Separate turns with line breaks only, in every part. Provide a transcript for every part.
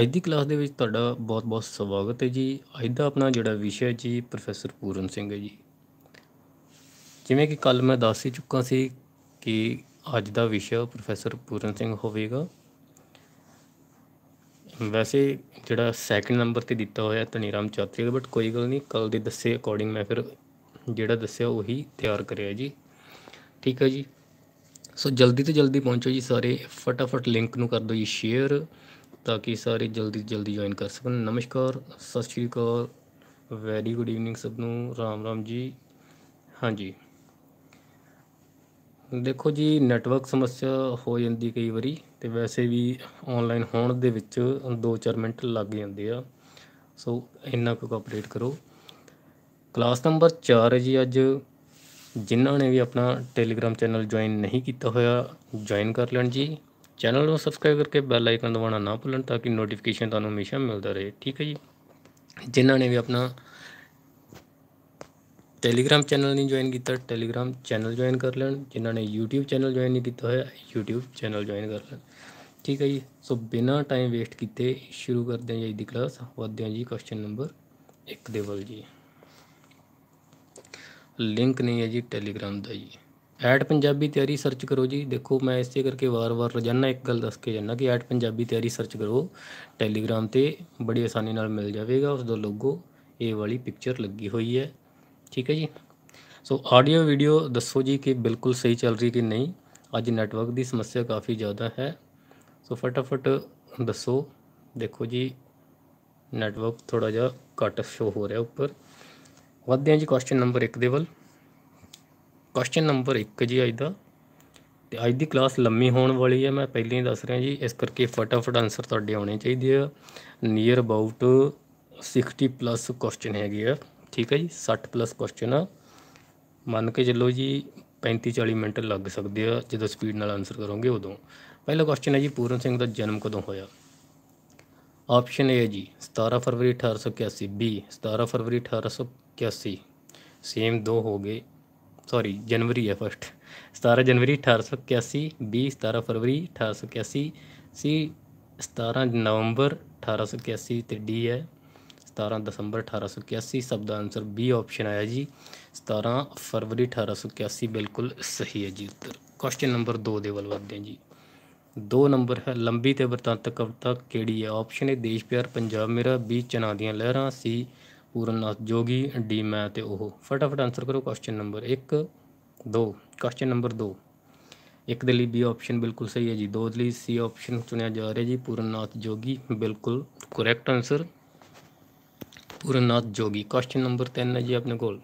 ਅੱਜ ਦੀ ਕਲਾਸ ਦੇ ਵਿੱਚ ਤੁਹਾਡਾ ਬਹੁਤ-ਬਹੁਤ ਸਵਾਗਤ ਹੈ ਜੀ ਅੱਜ ਦਾ ਆਪਣਾ ਜਿਹੜਾ ਵਿਸ਼ਾ ਹੈ ਜੀ ਪ੍ਰੋਫੈਸਰ ਪੂਰਨ ਸਿੰਘ ਹੈ ਜੀ ਜਿਵੇਂ ਕਿ ਕੱਲ ਮੈਂ ਦੱਸ ਹੀ ਚੁੱਕਾ ਸੀ ਕਿ ਅੱਜ ਦਾ ਵਿਸ਼ਾ ਪ੍ਰੋਫੈਸਰ ਪੂਰਨ ਸਿੰਘ ਹੋਵੇਗਾ ਵੈਸੇ ਜਿਹੜਾ ਸੈਕੰਡ ਨੰਬਰ ਤੇ ਦਿੱਤਾ ਹੋਇਆ ਤਨੀਰਾਮ ਚਾਤਰੀ ਦਾ ਬਟ ਕੋਈ ਗੱਲ ਨਹੀਂ ਕੱਲ ਦੇ ਦੱਸੇ ਅਕੋਰਡਿੰਗ ਮੈਂ ਫਿਰ ਜਿਹੜਾ ਦੱਸਿਆ ਉਹੀ ਤਿਆਰ ਕਰਿਆ ਜੀ ਠੀਕ ਹੈ ਜੀ ਸੋ ਜਲਦੀ ਤੋਂ ਜਲਦੀ ਪਹੁੰਚੋ ਜੀ ਸਾਰੇ ਫਟਾਫਟ ਲਿੰਕ ਨੂੰ ਕਰ ਦਿਓ ਜੀ ਸ਼ੇਅਰ ਤਾਂ ਕਿ ਸਾਰੇ ਜਲਦੀ ਜਲਦੀ ਜੁਆਇਨ ਕਰ ਸਕਣ ਨਮਸਕਾਰ ਸਤਿ ਸ਼੍ਰੀ ਅਕਾਲ ਵੈਰੀ ਗੁੱਡ ਈਵਨਿੰਗ ਸਭ ਨੂੰ ਰਾਮ ਰਾਮ ਜੀ ਹਾਂਜੀ ਦੇਖੋ ਜੀ ਨੈਟਵਰਕ ਸਮੱਸਿਆ ਹੋ ਜਾਂਦੀ ਕਈ ਵਾਰੀ ਤੇ ਵੈਸੇ ਵੀ ਆਨਲਾਈਨ ਹੋਣ ਦੇ ਵਿੱਚ 2-4 ਮਿੰਟ ਲੱਗ ਜਾਂਦੇ ਆ ਸੋ ਇੰਨਾ ਕੁ ਕੋਆਪਰੇਟ ਕਰੋ ਕਲਾਸ ਨੰਬਰ 4 ਜੀ ਅੱਜ ਜਿਨ੍ਹਾਂ ਨੇ ਵੀ ਆਪਣਾ ਟੈਲੀਗ੍ਰam ਚੈਨਲ ਜੁਆਇਨ ਨਹੀਂ ਕੀਤਾ ਹੋਇਆ ਜੁਆਇਨ ਕਰ ਲੈਣ ਜੀ ਚੈਨਲ ਨੂੰ ਸਬਸਕ੍ਰਾਈਬ ਕਰਕੇ ਬੈਲ ਆਈਕਨ ਦਬਾਉਣਾ ਨਾ ਭੁੱਲਣ ਤਾਂ ਕਿ ਨੋਟੀਫਿਕੇਸ਼ਨ ਤੁਹਾਨੂੰ ਹਮੇਸ਼ਾ ਮਿਲਦਾ ਰਹੇ ਠੀਕ ਹੈ ਜੀ ਜਿਨ੍ਹਾਂ ਨੇ ਵੀ ਆਪਣਾ ਟੈਲੀਗ੍ਰam ਚੈਨਲ ਨਹੀਂ ਜੁਆਇਨ ਕੀਤਾ ਟੈਲੀਗ੍ਰam ਚੈਨਲ ਜੁਆਇਨ ਕਰ ਲੈਣ ਜਿਨ੍ਹਾਂ ਨੇ YouTube ਚੈਨਲ ਜੁਆਇਨ ਨਹੀਂ ਕੀਤਾ ਹੋਇਆ YouTube ਚੈਨਲ ਜੁਆਇਨ ਕਰ ਲੈਣ ਠੀਕ ਹੈ ਜੀ ਸੋ ਬਿਨਾ ਟਾਈਮ ਵੇਸਟ ਕੀਤੇ ਸ਼ੁਰੂ ਕਰਦੇ ਹਾਂ ਜੀ ਦੀ ਕਲਾਸ ਵਧਦੇ ਹਾਂ ਜੀ ਕੁਐਸਚਨ ਨੰਬਰ 1 ਦੇ ਵੱਲ ਜੀ ਲਿੰਕ ਨਹੀਂ ਹੈ ਜੀ ਟੈਲੀਗ੍ਰam ਦਾ ਜੀ ਐਡ ਪੰਜਾਬੀ ਤਿਆਰੀ ਸਰਚ ਕਰੋ ਜੀ ਦੇਖੋ ਮੈਂ ਇਸੇ ਕਰਕੇ ਵਾਰ-ਵਾਰ ਰੋਜ਼ਾਨਾ ਇੱਕ ਗੱਲ ਦੱਸ ਕੇ ਜਾਂਦਾ ਕਿ ਐਡ ਪੰਜਾਬੀ ਤਿਆਰੀ ਸਰਚ ਕਰੋ ਟੈਲੀਗ੍ਰਾਮ ਤੇ ਬੜੀ ਆਸਾਨੀ ਨਾਲ ਮਿਲ ਜਾਵੇਗਾ ਉਸ ਦਾ ਲੋਗੋ ਇਹ ਵਾਲੀ ਪਿਕਚਰ ਲੱਗੀ ਹੋਈ ਹੈ ਠੀਕ ਹੈ ਜੀ ਸੋ ਆਡੀਓ ਵੀਡੀਓ ਦੱਸੋ ਜੀ ਕਿ ਬਿਲਕੁਲ ਸਹੀ ਚੱਲ ਰਹੀ ਕਿ ਨਹੀਂ ਅੱਜ ਨੈਟਵਰਕ ਦੀ ਸਮੱਸਿਆ ਕਾਫੀ ਜ਼ਿਆਦਾ ਹੈ ਸੋ ਫਟਾਫਟ ਦੱਸੋ ਦੇਖੋ ਜੀ ਨੈਟਵਰਕ ਥੋੜਾ ਜਿਹਾ ਘੱਟ ਸ਼ੋ ਹੋ ਰਿਹਾ ਉੱਪਰ ਵਧਦੇ ਹਾਂ ਜੀ ਕੁਐਸਚਨ ਨੰਬਰ 1 ਦੇ ਵੱਲ ਕੁਐਸਚਨ ਨੰਬਰ 1 ਜੀ ਅੱਜ ਦਾ ਤੇ ਅੱਜ ਦੀ ਕਲਾਸ ਲੰਮੀ ਹੋਣ ਵਾਲੀ ਹੈ ਮੈਂ ਪਹਿਲਾਂ ਹੀ ਦੱਸ ਰਿਹਾ ਜੀ ਇਸ ਕਰਕੇ ਫਟਾਫਟ ਆਨਸਰ ਤੁਹਾਡੇ ਆਉਣੇ ਚਾਹੀਦੇ ਆ ਨੀਅਰ ਅਬਾਊਟ 60 ਪਲੱਸ ਕੁਐਸਚਨ ਹੈਗੇ ਆ ਠੀਕ ਹੈ ਜੀ 60 ਪਲੱਸ ਕੁਐਸਚਨ ਮੰਨ ਕੇ ਚੱਲੋ ਜੀ 35 40 ਮਿੰਟ ਲੱਗ ਸਕਦੇ ਆ ਜਦੋਂ ਸਪੀਡ ਨਾਲ ਆਨਸਰ ਕਰੋਗੇ ਉਦੋਂ ਪਹਿਲਾ ਕੁਐਸਚਨ ਹੈ ਜੀ ਪੂਰਨ ਸਿੰਘ ਦਾ ਜਨਮ ਕਦੋਂ ਹੋਇਆ ਆਪਸ਼ਨ ਏ ਜੀ 17 ਫਰਵਰੀ 1881 ਬੀ 17 ਫਰਵਰੀ 1881 ਸੇਮ ਦੋ ਹੋ ਗਏ ਸੌਰੀ ਜਨਵਰੀ ਹੈ ਫਸਟ 17 ਜਨਵਰੀ 1881 20 17 ਫਰਵਰੀ 1881 ਸੀ 17 ਨਵੰਬਰ 1881 ਤੇ ਡੀ ਹੈ 17 ਦਸੰਬਰ 1881 ਸਭ ਦਾ ਆਨਸਰ ਬੀ ਆਪਸ਼ਨ ਆਇਆ ਜੀ 17 ਫਰਵਰੀ 1881 ਬਿਲਕੁਲ ਸਹੀ ਹੈ ਜੀ ਉੱਤਰ ਕੁਐਸਚਨ ਨੰਬਰ 2 ਦੇ ਵੱਲ ਵਧਦੇ ਹਾਂ ਜੀ 2 ਨੰਬਰ ਹੈ ਲੰਬੀ ਤੇ ਵਰਤਾਂਤਕ ਕਵਿਤਾ ਕਿਹੜੀ ਹੈ ਆਪਸ਼ਨ ਹੈ ਦੇਸ਼ ਪਿਆਰ ਪੰਜਾਬ ਮੇਰਾ ਬੀ ਚਨਾ ਦੀਆਂ ਲਹਿਰਾਂ ਸੀ ਪੂਰਨਨਾਥ ਜੋਗੀ ਡੀ ਮੈਂ ਤੇ ਉਹ ਫਟਾਫਟ ਆਨਸਰ ਕਰੋ ਕੁਐਸਚਨ ਨੰਬਰ 1 2 ਕੁਐਸਚਨ ਨੰਬਰ 2 ਇੱਕ ਦੇ ਲਈ ਬੀ ਆਪਸ਼ਨ ਬਿਲਕੁਲ ਸਹੀ ਹੈ ਜੀ ਦੋ ਦੇ ਲਈ ਸੀ ਆਪਸ਼ਨ ਚੁਣਿਆ ਜਾ ਰਿਹਾ ਜੀ ਪੂਰਨਨਾਥ ਜੋਗੀ ਬਿਲਕੁਲ ਕਰੈਕਟ ਆਨਸਰ ਪੂਰਨਨਾਥ ਜੋਗੀ ਕੁਐਸਚਨ ਨੰਬਰ 3 ਹੈ ਜੀ ਆਪਣੇ ਕੋਲ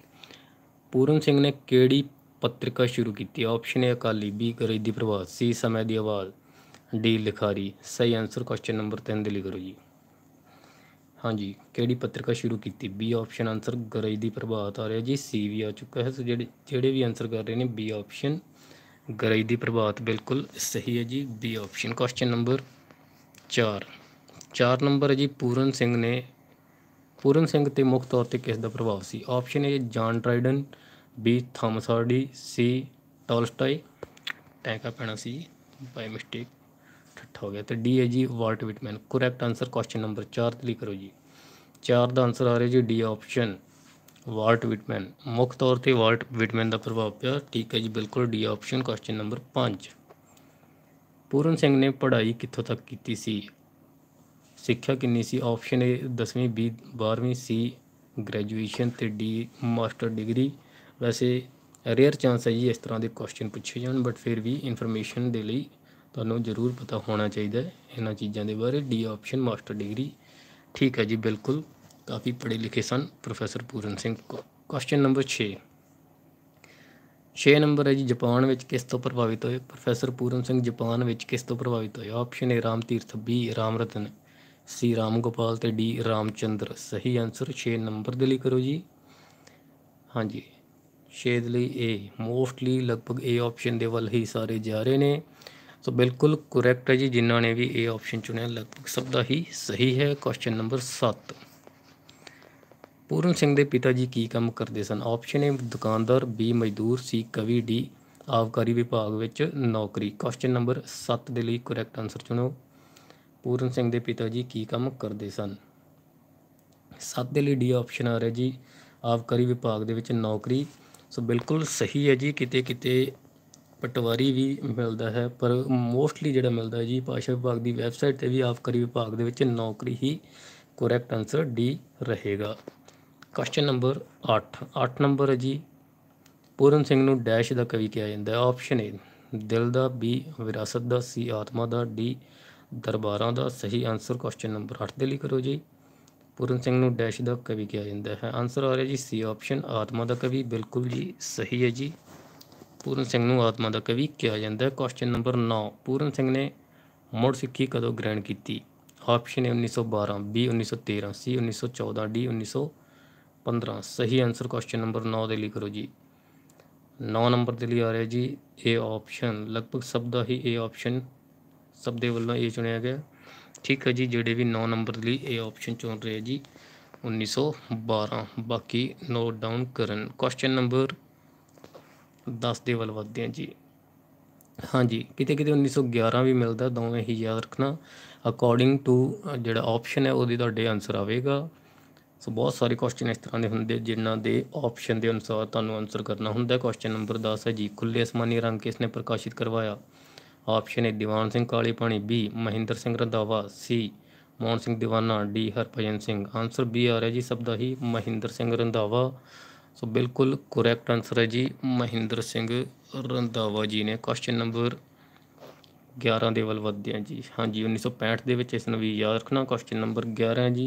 ਪੂਰਨ ਸਿੰਘ ਨੇ ਕਿਹੜੀ ਪੱਤਰਿਕਾ ਸ਼ੁਰੂ ਕੀਤੀ ਆਪਸ਼ਨ ਹੈ ਅਕਾਲੀ ਬੀ ਕਰੇ ਦੀ ਪ੍ਰਵਾਸ ਸੀ ਸਮੇਂ ਦੀ ਆਵਾਜ਼ ਡੀ ਲਿਖਾਰੀ ਸਹੀ ਆਨਸਰ ਕੁਐਸਚਨ ਨੰਬਰ 3 ਦੇ ਲਈ ਕਰੋ ਜੀ ਹਾਂਜੀ ਕਿਹੜੀ ਪੱਤਰਿਕਾ ਸ਼ੁਰੂ ਕੀਤੀ ਬੀ ਆਪਸ਼ਨ ਆਨਸਰ ਗਰਜ ਦੀ ਪ੍ਰਭਾਤ ਆ ਰਿਹਾ ਜੀ ਸੀ ਵੀ ਆ ਚੁੱਕਾ ਹੈ ਸੋ ਜਿਹੜੇ ਜਿਹੜੇ ਵੀ ਆਨਸਰ ਕਰ ਰਹੇ ਨੇ ਬੀ ਆਪਸ਼ਨ ਗਰਜ ਦੀ ਪ੍ਰਭਾਤ ਬਿਲਕੁਲ ਸਹੀ ਹੈ ਜੀ B option question number 4 4 number ਹੈ ਜੀ ਪੂਰਨ ਸਿੰਘ ਨੇ ਪੂਰਨ ਸਿੰਘ ਤੇ ਮੁੱਖ ਤੌਰ ਤੇ ਕਿਸ ਦਾ ਪ੍ਰਭਾਵ ਸੀ ਆਪਸ਼ਨ ਹੈ John Dryden B Thomas Hardy C Tolstoy ਟੈਂਕਾ ਪੈਣਾ ਸੀ ਬਾਈ ਮਿਸਟੇਕ ਹੋ ਗਿਆ ਤੇ ਡੀ ਹੈ ਜੀ Walt Whitman correct answer question number 4 ਤੇ ਕਰੋ ਜੀ 4 ਦਾ ਆਨਸਰ ਆ ਰਿਹਾ ਜੀ ਡੀ ਆਪਸ਼ਨ ਵਾਲਟ ਵਿਟਮੈਨ ਮੁੱਖ ਤੌਰ ਤੇ ਵਾਲਟ ਵਿਟਮੈਨ ਦਾ ਪ੍ਰਭਾਵ ਪਿਆ ਠੀਕ ਹੈ ਜੀ ਬਿਲਕੁਲ D option question number 5 Puran Singh ਨੇ ਪੜ੍ਹਾਈ ਕਿੱਥੋਂ ਤੱਕ ਕੀਤੀ ਸੀ ਸਿੱਖਿਆ ਕਿੰਨੀ ਸੀ ਆਪਸ਼ਨ ਏ 10ਵੀਂ 20 12ਵੀਂ ਸੀ ਗ੍ਰੈਜੂਏਸ਼ਨ ਤੇ ਡੀ ਮਾਸਟਰ ਡਿਗਰੀ ਵੈਸੇ ਰੇਅਰ ਚਾਂਸ ਹੈ ਜੀ ਇਸ ਤਰ੍ਹਾਂ ਦੇ ਕੁਐਸਚਨ ਪੁੱਛੇ ਜਾਣ ਬਟ ਫਿਰ ਵੀ ਇਨਫੋਰਮੇਸ਼ਨ ਦੇ ਲਈ ਤੁਹਾਨੂੰ ਜ਼ਰੂਰ ਪਤਾ ਹੋਣਾ ਚਾਹੀਦਾ ਹੈ ਇਹਨਾਂ ਚੀਜ਼ਾਂ ਦੇ ਬਾਰੇ ਡੀ ਆਪਸ਼ਨ ਮਾਸਟਰ ਡਿਗਰੀ ਠੀਕ ਹੈ ਜੀ ਬਿਲਕੁਲ ਕਾਫੀ ਪੜੇ ਲਿਖੇ ਸਨ professor Puran Singh question number 6 6 number ਹੈ ਜੀ ਜਾਪਾਨ ਵਿੱਚ ਕਿਸ ਤੋਂ ਪ੍ਰਭਾਵਿਤ ਹੋਏ ਪ੍ਰੋਫੈਸਰ ਪੂਰਨ ਸਿੰਘ ਜਾਪਾਨ ਵਿੱਚ ਕਿਸ ਤੋਂ ਪ੍ਰਭਾਵਿਤ ਹੋਏ option A Ram Tirath B Ram Ratan C Ram Gopal ਤੇ ਡੀ ਰਾਮਚੰਦਰ ਸਹੀ ਆਨਸਰ 6 ਨੰਬਰ ਦੇ ਲਈ ਕਰੋ ਜੀ ਹਾਂਜੀ 6 ਦੇ ਲਈ ਏ ਮੋਸਟਲੀ ਲਗਭਗ ਏ ਆਪਸ਼ਨ ਦੇ ਵੱਲ ਹੀ ਸਾਰੇ ਜਾ ਰਹੇ ਨੇ ਸੋ ਬਿਲਕੁਲ ਕਰੈਕਟ ਹੈ ਜੀ ਜਿਨ੍ਹਾਂ ਨੇ ਵੀ ਇਹ ਆਪਸ਼ਨ ਚੁਣਿਆ ਲਗਭਗ ਸਭ ਦਾ ਹੀ ਸਹੀ ਹੈ ਕੁਐਸਚਨ ਨੰਬਰ 7 ਪੂਰਨ ਸਿੰਘ ਦੇ ਪਿਤਾ ਜੀ ਕੀ ਕੰਮ ਕਰਦੇ ਸਨ ਆਪਸ਼ਨ ਏ ਦੁਕਾਨਦਾਰ ਬੀ ਮਜ਼ਦੂਰ ਸੀ ਕਵੀ ਡੀ ਆਬਕਾਰੀ ਵਿਭਾਗ ਵਿੱਚ ਨੌਕਰੀ ਕੁਐਸਚਨ ਨੰਬਰ 7 ਦੇ ਲਈ ਕਰੈਕਟ ਆਨਸਰ ਚੁਣੋ ਪੂਰਨ ਸਿੰਘ ਦੇ ਪਿਤਾ ਜੀ ਕੀ ਕੰਮ ਕਰਦੇ ਸਨ 7 ਦੇ ਲਈ ਡੀ ਆਪਸ਼ਨ ਆ ਰਿਹਾ ਜੀ ਆਬਕਾਰੀ ਵਿਭਾਗ ਦੇ ਵਿੱਚ ਨੌਕਰੀ ਸੋ ਬਿਲਕੁਲ ਸਹੀ ਹੈ ਜੀ ਕਿਤੇ ਕਿਤੇ ਪਟਵਾਰੀ ਵੀ ਮਿਲਦਾ ਹੈ ਪਰ ਮੋਸਟਲੀ ਜਿਹੜਾ ਮਿਲਦਾ ਜੀ ਭਾਸ਼ਾ ਵਿਭਾਗ ਦੀ ਵੈਬਸਾਈਟ ਤੇ ਵੀ ਆਬਕਾਰੀ ਵਿਭਾਗ ਦੇ ਵਿੱਚ ਨੌਕਰੀ ਹੀ ਕਰੈਕਟ ਆਨਸਰ ਡੀ ਰਹੇਗਾ ਕੁਐਸਚਨ ਨੰਬਰ 8 8 ਨੰਬਰ ਹੈ ਜੀ ਪੂਰਨ ਸਿੰਘ ਨੂੰ ਡੈਸ਼ ਦਾ ਕਵੀ ਕਿਹਾ ਜਾਂਦਾ ਹੈ ਆਪਸ਼ਨ ਏ ਦਿਲ ਦਾ ਬੀ ਵਿਰਾਸਤ ਦਾ ਸੀ ਆਤਮਾ ਦਾ ਡੀ ਦਰਬਾਰਾਂ ਦਾ ਸਹੀ ਆਨਸਰ ਕੁਐਸਚਨ ਨੰਬਰ 8 ਦੇ ਲਈ ਕਰੋ ਜੀ ਪੂਰਨ ਸਿੰਘ ਨੂੰ ਡੈਸ਼ ਦਾ ਕਵੀ ਕਿਹਾ ਜਾਂਦਾ ਹੈ ਆਨਸਰ ਆ ਰਿਹਾ ਜੀ ਸੀ ਆਪਸ਼ਨ ਆਤਮਾ ਦਾ ਕਵੀ ਬਿਲਕੁਲ ਜੀ ਸਹੀ ਹੈ ਜੀ ਪੂਰਨ ਸਿੰਘ ਨੂੰ ਆਤਮਾ ਦਾ ਕਵੀ ਕਿਹਾ ਜਾਂਦਾ ਹੈ ਕੁਐਸਚਨ ਨੰਬਰ 9 ਪੂਰਨ ਸਿੰਘ ਨੇ ਮੁੜ ਸਿੱਖੀ ਕਦੋਂ ਗ੍ਰਹਿਣ ਕੀਤੀ ਆਪਸ਼ਨ ਹੈ 1912 ਬੀ 1913 ਸੀ 1914 ਡੀ 1915 ਸਹੀ ਆਨਸਰ ਕੁਐਸਚਨ ਨੰਬਰ 9 ਦੇ ਲਈ ਕਰੋ ਜੀ 9 ਨੰਬਰ ਦੇ ਲਈ ਆ ਰਿਹਾ ਜੀ ਏ ਆਪਸ਼ਨ ਲਗਭਗ ਸਭ ਦਾ ਹੀ ਏ ਆਪਸ਼ਨ ਸਭ ਦੇ ਵੱਲੋਂ ਇਹ ਚੁਣਿਆ ਗਿਆ ਠੀਕ ਹੈ ਜੀ ਜਿਹੜੇ ਵੀ 9 ਨੰਬਰ ਲਈ ਏ ਆਪਸ਼ਨ ਚੁਣ ਰਹੇ ਜੀ 1912 ਬਾਕੀ ਨੋਟ ਡਾਊਨ ਕਰਨ ਕੁਐਸਚਨ ਨੰਬਰ 10 ਦੇ ਵੱਲ ਵਧਦੇ ਹਾਂ ਜੀ ਹਾਂਜੀ ਕਿਤੇ ਕਿਤੇ 1911 ਵੀ ਮਿਲਦਾ ਦੋਵੇਂ ਹੀ ਯਾਦ ਰੱਖਣਾ ਅਕੋਰਡਿੰਗ ਟੂ ਜਿਹੜਾ ਆਪਸ਼ਨ ਹੈ ਉਹਦੇ ਤੁਹਾਡੇ ਆਨਸਰ ਆਵੇਗਾ ਸੋ ਬਹੁਤ ਸਾਰੇ ਕੁਐਸਚਨ ਇਸ ਤਰ੍ਹਾਂ ਦੇ ਹੁੰਦੇ ਜਿਨ੍ਹਾਂ ਦੇ ਆਪਸ਼ਨ ਦੇ ਅਨੁਸਾਰ ਤੁਹਾਨੂੰ ਆਨਸਰ ਕਰਨਾ ਹੁੰਦਾ ਕੁਐਸਚਨ ਨੰਬਰ 10 ਹੈ ਜੀ ਖੁੱਲੇ ਅਸਮਾਨੀ ਰੰਗ ਕਿਸ ਨੇ ਪ੍ਰਕਾਸ਼ਿਤ ਕਰਵਾਇਆ ਆਪਸ਼ਨ ਹੈ ਦੀਵਾਨ Singh Kali Pani B Mahinder Singh Randhawa C Mohan Singh Diwana D Harbhajan Singh answer B ਆ ਰਿਹਾ ਜੀ ਸਭ ਦਾ ਹੀ ਮਹਿੰਦਰ ਸਿੰਘ ਰੰਧਾਵਾ ਸੋ ਬਿਲਕੁਲ ਕਰੈਕਟ ਆਨਸਰ ਹੈ ਜੀ ਮਹਿੰਦਰ ਸਿੰਘ ਰੰਦਾਵਾ ਜੀ ਨੇ ਕੁਐਸਚਨ ਨੰਬਰ 11 ਦੇ ਵੱਲ ਵਧਦੇ ਹਾਂ ਜੀ ਹਾਂਜੀ 1965 ਦੇ ਵਿੱਚ ਇਸ ਨੂੰ ਵੀ ਯਾਦ ਰੱਖਣਾ ਕੁਐਸਚਨ ਨੰਬਰ 11 ਜੀ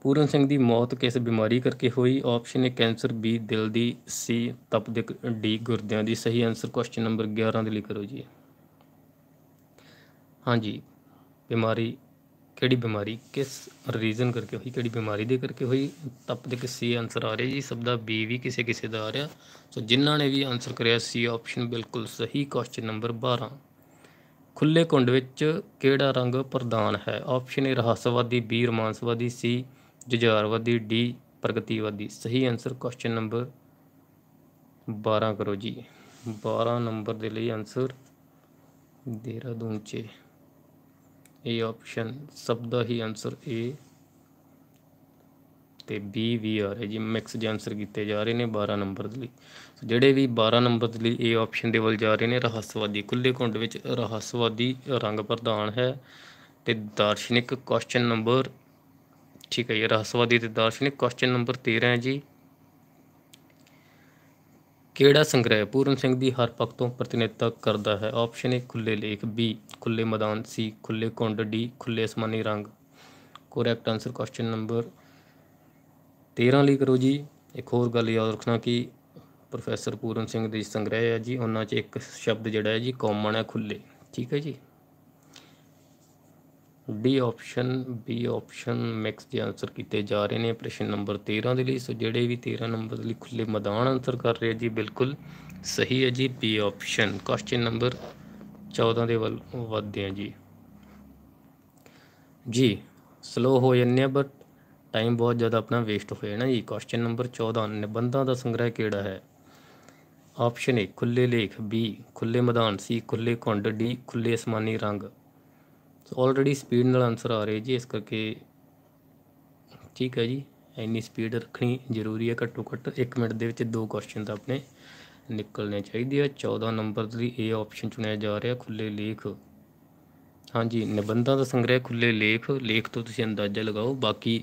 ਪੂਰਨ ਸਿੰਘ ਦੀ ਮੌਤ ਕਿਸ ਬਿਮਾਰੀ ਕਰਕੇ ਹੋਈ ਆਪਸ਼ਨ ਹੈ ਕੈਂਸਰ ਬੀ ਦਿਲ ਦੀ ਸੀ ਤਪਦਿਕ ਡੀ ਗੁਰਦਿਆਂ ਦੀ ਸਹੀ ਆਨਸਰ ਕੁਐਸਚਨ ਨੰਬਰ 11 ਦੇ ਲਈ ਕਰੋ ਜੀ ਹਾਂਜੀ ਬਿਮਾਰੀ ਕਿਹੜੀ ਬਿਮਾਰੀ ਕਿਸ ਰੀਜ਼ਨ ਕਰਕੇ ਹੋਈ ਕਿਹੜੀ ਬਿਮਾਰੀ ਦੇ ਕਰਕੇ ਹੋਈ ਤਪ ਦੇ ਕਿਸ ਸੀ ਆਨਸਰ ਆ ਰਿਹਾ ਜੀ ਸਭ ਦਾ ਬੀ ਵੀ ਕਿਸੇ ਕਿਸੇ ਦਾ ਆ ਰਿਹਾ ਸੋ ਜਿਨ੍ਹਾਂ ਨੇ ਵੀ ਆਨਸਰ ਕਰਿਆ ਸੀ ਆਪਸ਼ਨ ਬਿਲਕੁਲ ਸਹੀ ਕੁਐਸਚਨ ਨੰਬਰ 12 ਖੁੱਲੇ ਕੁੰਡ ਵਿੱਚ ਕਿਹੜਾ ਰੰਗ ਪ੍ਰਧਾਨ ਹੈ ਆਪਸ਼ਨ ਏ ਰਹੱਸਵਾਦੀ ਬੀ ਰੋਮਾਂਸਵਾਦੀ ਸੀ ਜੁਝਾਰਵਾਦੀ ਡੀ ਪ੍ਰਗਤੀਵਾਦੀ ਸਹੀ ਆਨਸਰ ਕੁਐਸਚਨ ਨੰਬਰ 12 ਕਰੋ ਜੀ 12 ਨੰਬਰ ਦੇ ਲਈ ਆਨਸਰ ਦੇਰਾ ਚ ਏ ਆਪਸ਼ਨ ਸਭ ਦਾ ਹੀ ਆਨਸਰ ਏ ਤੇ ਬੀ ਵੀ ਆ ਰਿਹਾ ਜੀ ਮਿਕਸ ਜੇ ਆਨਸਰ ਕੀਤੇ ਜਾ ਰਹੇ ਨੇ 12 ਨੰਬਰ ਦੇ ਲਈ ਜਿਹੜੇ ਵੀ 12 ਨੰਬਰ ਦੇ ਲਈ ਏ ਆਪਸ਼ਨ ਦੇ ਵੱਲ ਜਾ ਰਹੇ ਨੇ ਰਹੱਸਵਾਦੀ ਖੁੱਲੇ ਕੁੰਡ ਵਿੱਚ ਰਹੱਸਵਾਦੀ ਰੰਗ ਪ੍ਰਧਾਨ ਹੈ ਤੇ ਦਾਰਸ਼ਨਿਕ ਕੁਐਸਚਨ ਨੰਬਰ ਠੀਕ ਹੈ ਇਹ ਰਹੱਸਵਾਦੀ ਤੇ ਦਾਰਸ਼ਨਿਕ ਕੁਐਸਚਨ ਨੰਬਰ 13 ਹੈ ਜੀ ਕਿਹੜਾ ਸੰਗ੍ਰਹਿ ਪੂਰਨ ਸਿੰਘ ਦੀ ਹਰ ਪੱਖ ਤੋਂ ਪ੍ਰਤੀਨਿਧਤਾ ਕਰਦਾ ਹੈ ਆਪਸ਼ਨ ਏ ਖੁੱਲੇ ਲੇਖ ਬੀ ਖੁੱਲੇ ਮੈਦਾਨ ਸੀ ਖੁੱਲੇ ਕੁੰਡ ਡੀ ਖੁੱਲੇ ਅਸਮਾਨੀ ਰੰਗ ਕੋਰੈਕਟ ਆਨਸਰ ਕੁਐਸਚਨ ਨੰਬਰ 13 ਲਈ ਕਰੋ ਜੀ ਇੱਕ ਹੋਰ ਗੱਲ ਯਾਦ ਰੱਖਣਾ ਕਿ ਪ੍ਰੋਫੈਸਰ ਪੂਰਨ ਸਿੰਘ ਦੇ ਸੰਗ੍ਰਹਿ ਹੈ ਜੀ ਉਹਨਾਂ 'ਚ ਇੱਕ ਸ਼ਬਦ ਜਿਹੜਾ ਹੈ ਜੀ ਕਾਮਨ ਹੈ ਖੁੱਲੇ ਠੀਕ ਹੈ ਜੀ D option B option mix ਦੇ ਆਨਸਰ ਕੀਤੇ ਜਾ ਰਹੇ ਨੇ ਪ੍ਰਸ਼ਨ ਨੰਬਰ 13 ਦੇ ਲਈ ਸੋ ਜਿਹੜੇ ਵੀ 13 ਨੰਬਰ ਦੇ ਲਈ ਖੁੱਲੇ ਮੈਦਾਨ ਆਨਸਰ ਕਰ ਰਹੇ ਜੀ ਬਿਲਕੁਲ ਸਹੀ ਹੈ ਜੀ ਬੀ ਆਪਸ਼ਨ ਕੁਐਸਚਨ ਨੰਬਰ 14 ਦੇ ਵੱਲ ਵਧਦੇ ਆ ਜੀ ਜੀ ਸਲੋ ਹੋ ਜੰਨੇ ਆ ਬਟ ਟਾਈਮ ਬਹੁਤ ਜ਼ਿਆਦਾ ਆਪਣਾ ਵੇਸਟ ਹੋ ਜਾਣਾ ਜੀ ਕੁਐਸਚਨ ਨੰਬਰ 14 ਨਿਬੰਧਾਂ ਦਾ ਸੰਗ੍ਰਹਿ ਕਿਹੜਾ ਹੈ ਆਪਸ਼ਨ ਏ ਖੁੱਲੇ ਲੇਖ ਬੀ ਖੁੱਲੇ ਮੈਦਾਨ ਸੀ ਖੁੱਲੇ ਕੁੰਡ ਡੀ ਖੁੱਲੇ ਅਸਮਾਨੀ ਰੰਗ ਸੋ ਆਲਰੇਡੀ ਸਪੀਡ ਨਾਲ ਆਨਸਰ ਆ ਰਹੇ ਜੀ ਇਸ ਕਰਕੇ ਠੀਕ ਹੈ ਜੀ ਇੰਨੀ ਸਪੀਡ ਰੱਖਣੀ ਜ਼ਰੂਰੀ ਹੈ ਘੱਟੋ ਘੱਟ 1 ਮਿੰਟ ਦੇ ਵਿੱਚ ਦੋ ਕੁਐਸਚਨ ਤਾਂ ਆਪਣੇ ਨਿਕਲਨੇ ਚਾਹੀਦੇ ਆ 14 ਨੰਬਰ ਲਈ ਇਹ ਆਪਸ਼ਨ ਚੁਣਿਆ ਜਾ ਰਿਹਾ ਖੁੱਲੇ ਲੇਖ ਹਾਂਜੀ ਨਿਬੰਧਾਂ ਦਾ ਸੰਗ੍ਰਹਿ ਖੁੱਲੇ ਲੇਖ ਲੇਖ ਤੋਂ ਤੁਸੀਂ ਅੰਦਾਜ਼ਾ ਲਗਾਓ ਬਾਕੀ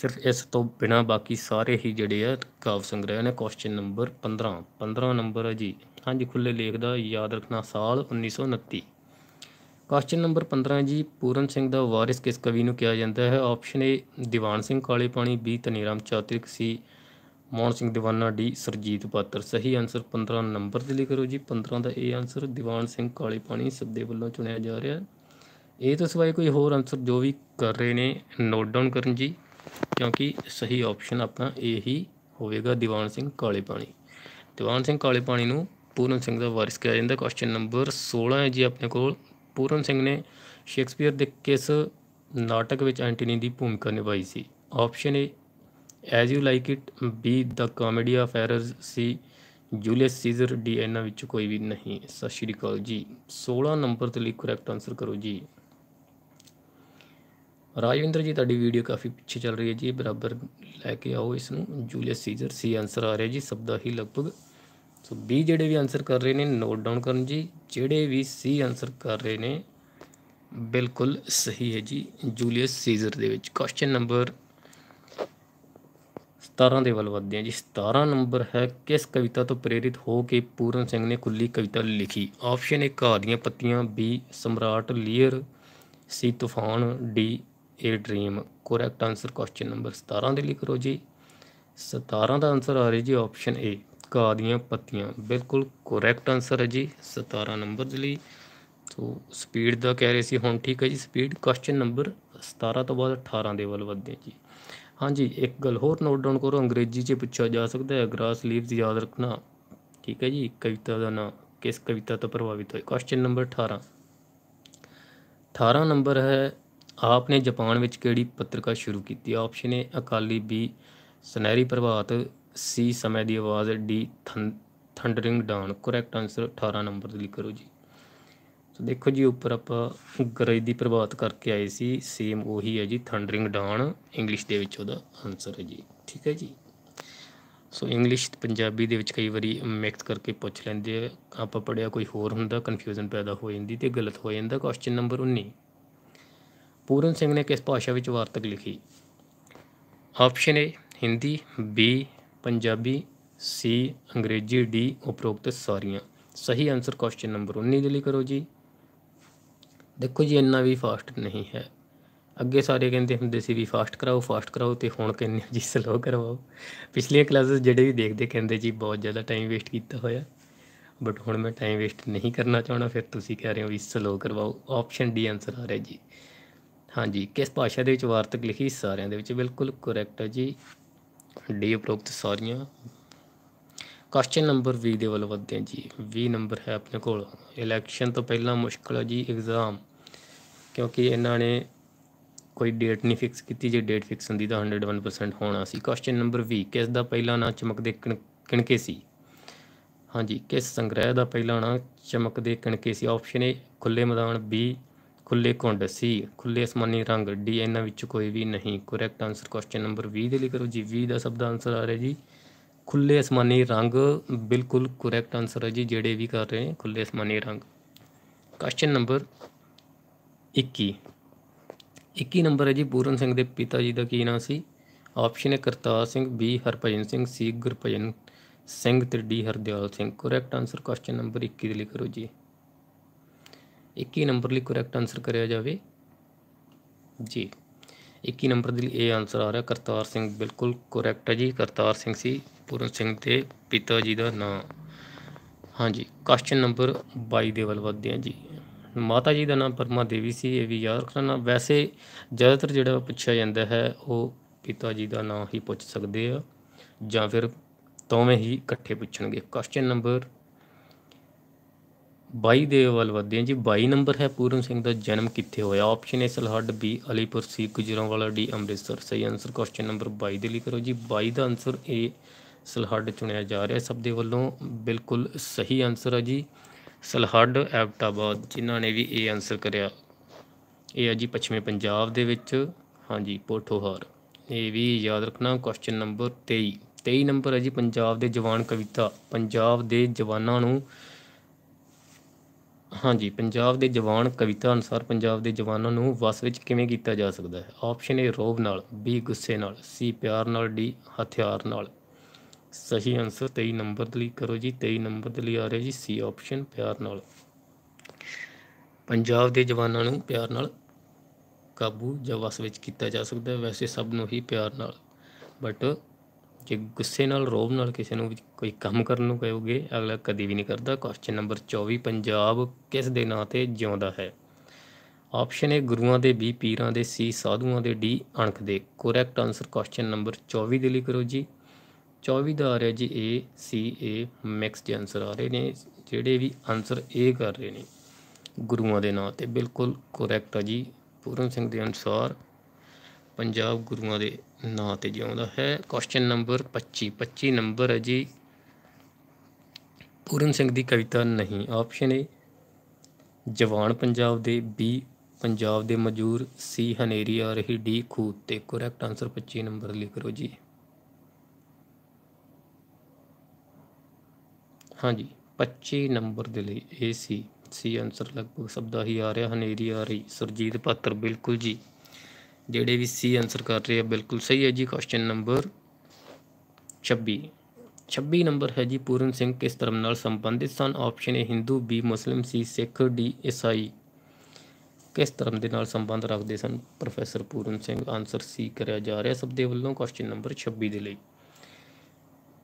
ਸਿਰਫ ਇਸ ਤੋਂ ਬਿਨਾ ਬਾਕੀ ਸਾਰੇ ਹੀ ਜਿਹੜੇ ਆ ਕਾਵ ਸੰਗ੍ਰਹਿ ਨੇ ਕੁਐਸਚਨ ਨੰਬਰ 15 15 ਨੰਬਰ ਹੈ ਜੀ ਹਾਂਜੀ ਖੁੱਲੇ ਲੇਖ ਦਾ ਯਾਦ ਰੱਖਣਾ ਸਾਲ 1929 ਕੁਐਸਚਨ ਨੰਬਰ 15 ਜੀ ਪੂਰਨ ਸਿੰਘ ਦਾ ਵਾਰਿਸ ਕਿਸ ਕਵੀ ਨੂੰ ਕਿਹਾ ਜਾਂਦਾ ਹੈ ਆਪਸ਼ਨ ਏ ਦੀਵਾਨ Singh Kale Pani B Taniram Chaudhary C Mohan Singh Diwana D Surjit Patar ਸਹੀ ਆਨਸਰ 15 ਨੰਬਰ ਤੇ ਲਿਖੋ ਜੀ 15 ਦਾ ਏ ਆਨਸਰ ਦੀਵਾਨ ਸਿੰਘ ਕਾਲੇ ਪਾਣੀ ਸੱਦੇ ਵੱਲੋਂ ਚੁਣਿਆ ਜਾ ਰਿਹਾ ਹੈ ਇਹ ਤੋਂ ਸਿਵਾਏ ਕੋਈ ਹੋਰ ਆਨਸਰ ਜੋ ਵੀ ਕਰ ਰਹੇ ਨੇ ਨੋਟ ਡਾਊਨ ਕਰਨ ਜੀ ਕਿਉਂਕਿ ਸਹੀ ਆਪਸ਼ਨ ਆਪਣਾ ਏ ਹੀ ਹੋਵੇਗਾ ਦੀਵਾਨ ਸਿੰਘ ਕਾਲੇ ਪਾਣੀ ਦੀਵਾਨ ਸਿੰਘ ਕਾਲੇ ਪਾਣੀ ਨੂੰ ਪੂਰਨ ਸਿੰਘ ਦਾ ਵਾਰਿਸ ਕਿਹਾ ਜਾਂਦਾ ਕੁਐਸਚਨ ਨੰਬਰ 16 ਹੈ ਜੀ ਆਪਣੇ ਕੋਲ ਪੂਰਨ ਸਿੰਘ ਨੇ ਸ਼ੇਕਸਪੀਅਰ ਦੇ ਕਿਸ ਨਾਟਕ ਵਿੱਚ ਐਂਟਨੀ ਦੀ ਭੂਮਿਕਾ ਨਿਭਾਈ ਸੀ option A as you like it B the comedy of errors C Julius Caesar D ਇਹਨਾਂ ਵਿੱਚ ਕੋਈ ਵੀ ਨਹੀਂ ਸਤਿ ਸ਼੍ਰੀ ਅਕਾਲ ਜੀ 16 ਨੰਬਰ ਤੇ ਲਈ ਕਰੈਕਟ ਆਨਸਰ ਕਰੋ ਜੀ ਰਾਜਵਿੰਦਰ ਜੀ ਤੁਹਾਡੀ ਵੀਡੀਓ ਕਾਫੀ ਪਿੱਛੇ ਚੱਲ ਰਹੀ ਹੈ ਜੀ ਬਰਾਬਰ ਲੈ ਕੇ ਆਓ ਇਸ ਨੂੰ ਜੂਲੀਅਸ ਸੀਜ਼ਰ ਸੀ ਆਨਸਰ ਆ ਰਿਹਾ ਜੀ ਸਬਦਾ ਹੀ ਲਗਭਗ ਸੋ B ਜਿਹੜੇ ਵੀ ਆਨਸਰ ਕਰ ਰਹੇ ਨੇ ਨੋਟ ਡਾਊਨ ਕਰਨ ਜੀ ਜਿਹੜੇ ਵੀ C ਆਨਸਰ ਕਰ ਰਹੇ ਨੇ ਬਿਲਕੁਲ ਸਹੀ ਹੈ ਜੀ ਜੂਲੀਅਸ ਸੀਜ਼ਰ ਦੇ ਵਿੱਚ ਕੁਐਸਚਨ ਨੰਬਰ 17 ਦੇ ਵੱਲ ਵਧਦੇ ਹਾਂ ਜੀ 17 ਨੰਬਰ ਹੈ ਕਿਸ ਕਵਿਤਾ ਤੋਂ ਪ੍ਰੇਰਿਤ ਹੋ ਕੇ ਪੂਰਨ ਸਿੰਘ ਨੇ ਕੁੱਲੀ ਕਵਿਤਾ ਲਿਖੀ ਆਪਸ਼ਨ 1 ਘਾਹ ਦੀਆਂ ਪੱਤੀਆਂ B ਸਮਰਾਟ ਲੀਅਰ C ਤੂਫਾਨ D a dream correct answer question number 17 ਦੇ ਲਈ ਕਰੋ ਜੀ 17 ਦਾ ਆਨਸਰ ਆ ਰਿਹਾ ਜੀ ਆਪਸ਼ਨ ਏ ਕਾ ਦੀਆਂ ਪੱਤੀਆਂ ਬਿਲਕੁਲ ਕਰੈਕਟ ਆਨਸਰ ਹੈ ਜੀ 17 ਨੰਬਰ ਦੇ ਲਈ ਸੋ ਸਪੀਡ ਦਾ ਕਹਿ ਰਹੇ ਸੀ ਹੁਣ ਠੀਕ ਹੈ ਜੀ ਸਪੀਡ ਕੁਐਸਚਨ ਨੰਬਰ 17 ਤੋਂ ਬਾਅਦ 18 ਦੇ ਵੱਲ ਵਧਦੇ ਜੀ ਹਾਂਜੀ ਇੱਕ ਗੱਲ ਹੋਰ ਨੋਟ ਡਾਊਨ ਕਰੋ ਅੰਗਰੇਜ਼ੀ 'ਚ ਪੁੱਛਿਆ ਜਾ ਸਕਦਾ ਹੈ ਗ੍ਰਾਸ ਲੀਵਸ ਯਾਦ ਰੱਖਣਾ ਠੀਕ ਹੈ ਜੀ ਕਵਿਤਾ ਦਾ ਨਾਮ ਕਿਸ ਕਵਿਤਾ ਤੋਂ ਪ੍ਰਭਾਵਿਤ ਹੋਇਆ ਕੁਐਸਚਨ ਨੰਬਰ 18 18 ਨੰਬਰ ਹੈ ਆਪ ਨੇ ਜਾਪਾਨ ਵਿੱਚ ਕਿਹੜੀ ਪੱਤਰਿਕਾ ਸ਼ੁਰੂ ਕੀਤੀ ਆਪਸ਼ਨ ਏ ਅਕਾਲੀ ਬੀ ਸੁਨਹਿਰੀ ਪ੍ਰਭਾਤ ਸੀ ਸਮੇਂ ਦੀ ਆਵਾਜ਼ D thundering down correct answer 18 number ਤੇ ਲਿਖੋ ਜੀ ਸੋ ਦੇਖੋ ਜੀ ਉੱਪਰ ਆਪਾਂ ਗਰਜ ਦੀ ਪ੍ਰਭਾਤ ਕਰਕੇ ਆਏ ਸੀ ਸੇਮ ਉਹੀ ਹੈ ਜੀ ਥੰਡਰਿੰਗ ਡਾਊਨ ਇੰਗਲਿਸ਼ ਦੇ ਵਿੱਚ ਉਹਦਾ ਆਨਸਰ ਹੈ ਜੀ ਠੀਕ ਹੈ ਜੀ ਸੋ ਇੰਗਲਿਸ਼ ਪੰਜਾਬੀ ਦੇ ਵਿੱਚ ਕਈ ਵਾਰੀ ਮਿਕਸ ਕਰਕੇ ਪੁੱਛ ਲੈਂਦੇ ਆ ਆਪਾਂ ਪੜਿਆ ਕੋਈ ਹੋਰ ਹੁੰਦਾ ਕਨਫਿਊਜ਼ਨ ਪੈਦਾ ਹੋ ਜਾਂਦੀ ਤੇ ਗਲਤ ਹੋ ਜਾਂਦਾ ਕੁਐਸਚਨ ਨੰਬਰ 19 ਪੂਰਨ ਸਿੰਘ ਨੇ ਕਿਸ ਭਾਸ਼ਾ ਵਿੱਚ ਵਾਰਤਕ ਲਿਖੀ option A Hindi B Punjabi C ਅੰਗਰੇਜ਼ੀ ਡੀ ਉਪਰੋਕਤ ਸਾਰੀਆਂ ਸਹੀ ਆਨਸਰ ਕੁਐਸਚਨ ਨੰਬਰ 19 ਦੇ ਲਈ ਕਰੋ ਜੀ ਦੇਖੋ ਜੀ ਇੰਨਾ ਵੀ ਫਾਸਟ ਨਹੀਂ ਹੈ ਅੱਗੇ ਸਾਰੇ ਕਹਿੰਦੇ ਹੁੰਦੇ ਸੀ ਵੀ ਫਾਸਟ ਕਰਾਓ ਫਾਸਟ ਕਰਾਓ ਤੇ ਹੁਣ ਕਹਿੰਦੇ ਜੀ ਸਲੋ ਕਰਵਾਓ ਪਿਛਲੀਆਂ ਕਲਾਸਸ ਜਿਹੜੇ ਵੀ ਦੇਖਦੇ ਕਹਿੰਦੇ ਜੀ ਬਹੁਤ ਜ਼ਿਆਦਾ ਟਾਈਮ ਵੇਸਟ ਕੀਤਾ ਹੋਇਆ ਬਟ ਹੁਣ ਮੈਂ ਟਾਈਮ ਵੇਸਟ ਨਹੀਂ ਕਰਨਾ ਚਾਹਣਾ ਫਿਰ ਤੁਸੀਂ ਕਹਿ ਰਹੇ ਹੋ ਵੀ ਸਲੋ ਕਰਵਾਓ ਆਪਸ਼ਨ ਡੀ ਆਨਸਰ ਆ ਰਿਹਾ ਜੀ ਹਾਂਜੀ ਕਿਸ ਭਾਸ਼ਾ ਦੇ ਵਿੱਚ ਵਾਰਤਕ ਲਿਖੀ ਸਾਰਿਆਂ ਦੇ ਵਿੱਚ ਬਿਲਕੁਲ ਕਰੈਕਟ ਹੈ ਜੀ ਡੀ ਉਪਰੋਕਤ ਸਾਰੀਆਂ ਕੁਐਸਚਨ ਨੰਬਰ 20 ਦੇ ਵੱਲ ਵਧਦੇ ਹਾਂ ਜੀ 20 ਨੰਬਰ ਹੈ ਆਪਣੇ ਕੋਲ ਇਲੈਕਸ਼ਨ ਤੋਂ ਪਹਿਲਾਂ ਮੁਸ਼ਕਲ ਹੈ ਜੀ ਐਗਜ਼ਾਮ ਕਿਉਂਕਿ ਇਹਨਾਂ ਨੇ ਕੋਈ ਡੇਟ ਨਹੀਂ ਫਿਕਸ ਕੀਤੀ ਜੇ ਡੇਟ ਫਿਕਸ ਹੁੰਦੀ ਤਾਂ 101% ਹੋਣਾ ਸੀ ਕੁਐਸਚਨ ਨੰਬਰ 20 ਕਿਸ ਦਾ ਪਹਿਲਾ ਨਾਂ ਚਮਕਦੇ ਕਿਣਕੇ ਸੀ ਹਾਂਜੀ ਕਿਸ ਸੰਗ੍ਰਹਿ ਦਾ ਪਹਿਲਾ ਨਾਂ ਚਮਕਦੇ ਕਿਣਕੇ ਸੀ ਆਪਸ਼ਨ ਏ ਖੁੱਲੇ ਮੈਦਾਨ ਬੀ ਖੁੱਲੇ ਕੁੰਡ ਸੀ ਖੁੱਲੇ ਅਸਮਾਨੀ ਰੰਗ ਡੀ ਇਹਨਾਂ ਵਿੱਚ ਕੋਈ ਵੀ ਨਹੀਂ ਕਰੈਕਟ ਆਨਸਰ ਕੁਐਸਚਨ ਨੰਬਰ 20 ਦੇ ਲਈ ਕਰੋ ਜੀ 20 ਦਾ ਸਭ ਦਾ ਆਨਸਰ ਆ ਰਿਹਾ ਜੀ ਖੁੱਲੇ ਅਸਮਾਨੀ ਰੰਗ ਬਿਲਕੁਲ ਕਰੈਕਟ ਆਨਸਰ ਹੈ ਜੀ ਜਿਹੜੇ ਵੀ ਕਰ ਰਹੇ ਖੁੱਲੇ ਅਸਮਾਨੀ ਰੰਗ ਕੁਐਸਚਨ ਨੰਬਰ 21 21 ਨੰਬਰ ਹੈ ਜੀ ਪੂਰਨ ਸਿੰਘ ਦੇ ਪਿਤਾ ਜੀ ਦਾ ਕੀ ਨਾਮ ਸੀ ਆਪਸ਼ਨ ਹੈ ਕਰਤਾਰ ਸਿੰਘ ਬੀ ਹਰਭਜਨ ਸਿੰਘ ਸੀ ਗੁਰਭਜਨ ਸਿੰਘ ਤੇ D Hardial Singh correct answer question number 21 ਦੇ ਲਈ ਕਰੋ ਜੀ 21 ਨੰਬਰ ਲਈ ਕਰੈਕਟ ਆਨਸਰ ਕਰਿਆ ਜਾਵੇ ਜੀ 21 ਨੰਬਰ ਦੇ ਲਈ ਇਹ ਆਨਸਰ ਆ ਰਿਹਾ ਕਰਤਾਰ ਸਿੰਘ ਬਿਲਕੁਲ ਕਰੈਕਟ ਹੈ ਜੀ ਕਰਤਾਰ ਸਿੰਘ ਸੀ ਪੂਰਨ ਸਿੰਘ ਦੇ ਪਿਤਾ ਜੀ ਦਾ ਨਾਮ ਹਾਂਜੀ ਕੁਐਸਚਨ ਨੰਬਰ 22 ਦੇ ਵੱਲ ਵਧਦੇ ਹਾਂ ਜੀ ਮਾਤਾ ਜੀ ਦਾ ਨਾਮ ਪਰਮਾ ਦੇਵੀ ਸੀ ਇਹ ਵੀ ਯਾਦ ਰੱਖਣਾ ਵੈਸੇ ਜ਼ਿਆਦਾਤਰ ਜਿਹੜਾ ਪੁੱਛਿਆ ਜਾਂਦਾ ਹੈ ਉਹ ਪਿਤਾ ਜੀ ਦਾ ਨਾਮ ਹੀ ਪੁੱਛ ਸਕਦੇ ਆ ਜਾਂ ਫਿਰ ਦੋਵੇਂ ਹੀ ਇਕੱਠੇ ਪੁੱਛਣਗੇ ਕੁਐਸਚਨ ਨੰਬਰ 22 ਦੇ ਵੱਲ ਵਧਦੇ ਹਾਂ ਜੀ 22 ਨੰਬਰ ਹੈ ਪੂਰਨ ਸਿੰਘ ਦਾ ਜਨਮ ਕਿੱਥੇ ਹੋਇਆ option A Salhad B Alipur C Gujranwala D Amritsar ਸਹੀ ਆਨਸਰ ਕੁਐਸਚਨ ਨੰਬਰ 22 ਦੇ ਲਈ ਕਰੋ ਜੀ 22 ਦਾ ਆਨਸਰ ਏ ਸਲਹੱਡ ਚੁਣਿਆ ਜਾ ਰਿਹਾ ਸਭ ਦੇ ਵੱਲੋਂ ਬਿਲਕੁਲ ਸਹੀ ਆਨਸਰ ਹੈ ਜੀ ਸਲਹੱਡ ਐਬਟਾਬਾਦ ਜਿਨ੍ਹਾਂ ਨੇ ਵੀ ਇਹ ਆਨਸਰ ਕਰਿਆ ਇਹ ਹੈ ਜੀ ਪੱਛਮੀ ਪੰਜਾਬ ਦੇ ਵਿੱਚ ਹਾਂਜੀ ਪੋਠੋਹਾਰ ਇਹ ਵੀ ਯਾਦ ਰੱਖਣਾ ਕੁਐਸਚਨ ਨੰਬਰ 23 23 ਨੰਬਰ ਹੈ ਜੀ ਪੰਜਾਬ ਦੇ ਜਵਾਨ ਕਵਿਤਾ ਪੰਜਾਬ ਦੇ ਜਵਾਨਾਂ ਨੂੰ ਹਾਂਜੀ ਪੰਜਾਬ ਦੇ ਜਵਾਨ ਕਵਿਤਾ ਅਨੁਸਾਰ ਪੰਜਾਬ ਦੇ ਜਵਾਨਾਂ ਨੂੰ ਵਸ ਵਿੱਚ ਕਿਵੇਂ ਕੀਤਾ ਜਾ ਸਕਦਾ ਹੈ ਆਪਸ਼ਨ ਏ ਰੋਬ ਨਾਲ ਬੀ ਗੁੱਸੇ ਨਾਲ ਸੀ ਪਿਆਰ ਨਾਲ ਡੀ ਹਥਿਆਰ ਨਾਲ ਸਹੀ ਆਨਸਰ 23 ਨੰਬਰ ਦੇ ਲਈ ਕਰੋ ਜੀ 23 ਨੰਬਰ ਦੇ ਲਈ ਆ ਰਿਹਾ ਜੀ ਸੀ ਆਪਸ਼ਨ ਪਿਆਰ ਨਾਲ ਪੰਜਾਬ ਦੇ ਜਵਾਨਾਂ ਨੂੰ ਪਿਆਰ ਨਾਲ ਕਾਬੂ ਜਾਂ ਵਸ ਵਿੱਚ ਕੀਤਾ ਜਾ ਸਕਦਾ ਹੈ ਵੈਸੇ ਸਭ ਨੂੰ ਹੀ ਪਿਆਰ ਨਾਲ ਬਟ ਜੇ ਗੁੱਸੇ ਨਾਲ ਰੋਬ ਨਾਲ ਕਿਸੇ ਨੂੰ ਕੋਈ ਕੰਮ ਕਰਨ ਨੂੰ ਕਹੋਗੇ ਅਗਲਾ ਕਦੀ ਵੀ ਨਹੀਂ ਕਰਦਾ ਕੁਐਸਚਨ ਨੰਬਰ 24 ਪੰਜਾਬ ਕਿਸ ਦੇ ਨਾਂ ਤੇ ਜਿਉਂਦਾ ਹੈ ਆਪਸ਼ਨ ਏ ਗੁਰੂਆਂ ਦੇ ਬੀ ਪੀਰਾਂ ਦੇ ਸੀ ਸਾਧੂਆਂ ਦੇ ਡੀ ਅਣਖ ਦੇ ਕਰੈਕਟ ਆਨਸਰ ਕੁਐਸਚਨ ਨੰਬਰ 24 ਦੇ ਲਈ ਕਰੋ ਜੀ 24 ਦਾ ਆ ਰਿਹਾ ਜੀ ਏ ਸੀ ਏ ਮਿਕਸ ਦੇ ਆਨਸਰ ਆ ਰਹੇ ਨੇ ਜਿਹੜੇ ਵੀ ਆਨਸਰ ਏ ਕਰ ਰਹੇ ਨੇ ਗੁਰੂਆਂ ਦੇ ਨਾਂ ਤੇ ਬਿਲਕੁਲ ਕਰੈਕਟ ਆ ਜੀ ਪੂਰਨ ਸਿੰਘ ਦੇ ਅਨਸਾਰ ਪੰਜਾਬ ਗੁਰੂਆਂ ਦੇ ਨਾਂ ਤੇ ਜਿਉਂਦਾ ਹੈ ਕੁਐਸਚਨ ਨੰਬਰ 25 25 ਨੰਬਰ ਹੈ ਜੀ ਪੂਰਨ ਸਿੰਘ ਦੀ ਕਵਿਤਾ ਨਹੀਂ ਆਪਸ਼ਨ ਏ ਜਵਾਨ ਪੰਜਾਬ ਦੇ ਬੀ ਪੰਜਾਬ ਦੇ ਮਜ਼ਦੂਰ ਸੀ ਹਨੇਰੀ ਆ ਰਹੀ ਡੀ ਖੂਤ ਤੇ ਕਰੈਕਟ ਆਨਸਰ 25 ਨੰਬਰ ਲਿਖ ਲਓ ਜੀ ਹਾਂਜੀ 25 ਨੰਬਰ ਦੇ ਲਈ ਏ ਸੀ ਸੀ ਆਨਸਰ ਲਗਭਗ ਸਬਦਾ ਹੀ ਆ ਰਿਹਾ ਹਨੇਰੀ ਆ ਰਹੀ ਸਰਜੀਤ ਪਾਤਰ ਬਿਲਕੁਲ ਜੀ ਜਿਹੜੇ ਵੀ ਸੀ ਆਨਸਰ ਕਰ ਰਹੇ ਆ ਬਿਲਕੁਲ ਸਹੀ ਹੈ ਜੀ ਕੁਐਸਚਨ ਨੰਬਰ 26 26 ਨੰਬਰ ਹੈ ਜੀ ਪੂਰਨ ਸਿੰਘ ਕਿਸ ਧਰਮ ਨਾਲ ਸੰਬੰਧਿਤ ਸਨ ਆਪਸ਼ਨ ਏ ਹਿੰਦੂ ਬੀ ਮੁਸਲਮ ਸੀ ਸਿੱਖ ਡੀ ਈਸਾਈ ਕਿਸ ਧਰਮ ਦੇ ਨਾਲ ਸੰਬੰਧ ਰੱਖਦੇ ਸਨ professor Puran Singh answer C ਕਰਿਆ ਜਾ ਰਿਹਾ ਸਭ ਦੇ ਵੱਲੋਂ ਕੁਐਸਚਨ ਨੰਬਰ 26 ਦੇ ਲਈ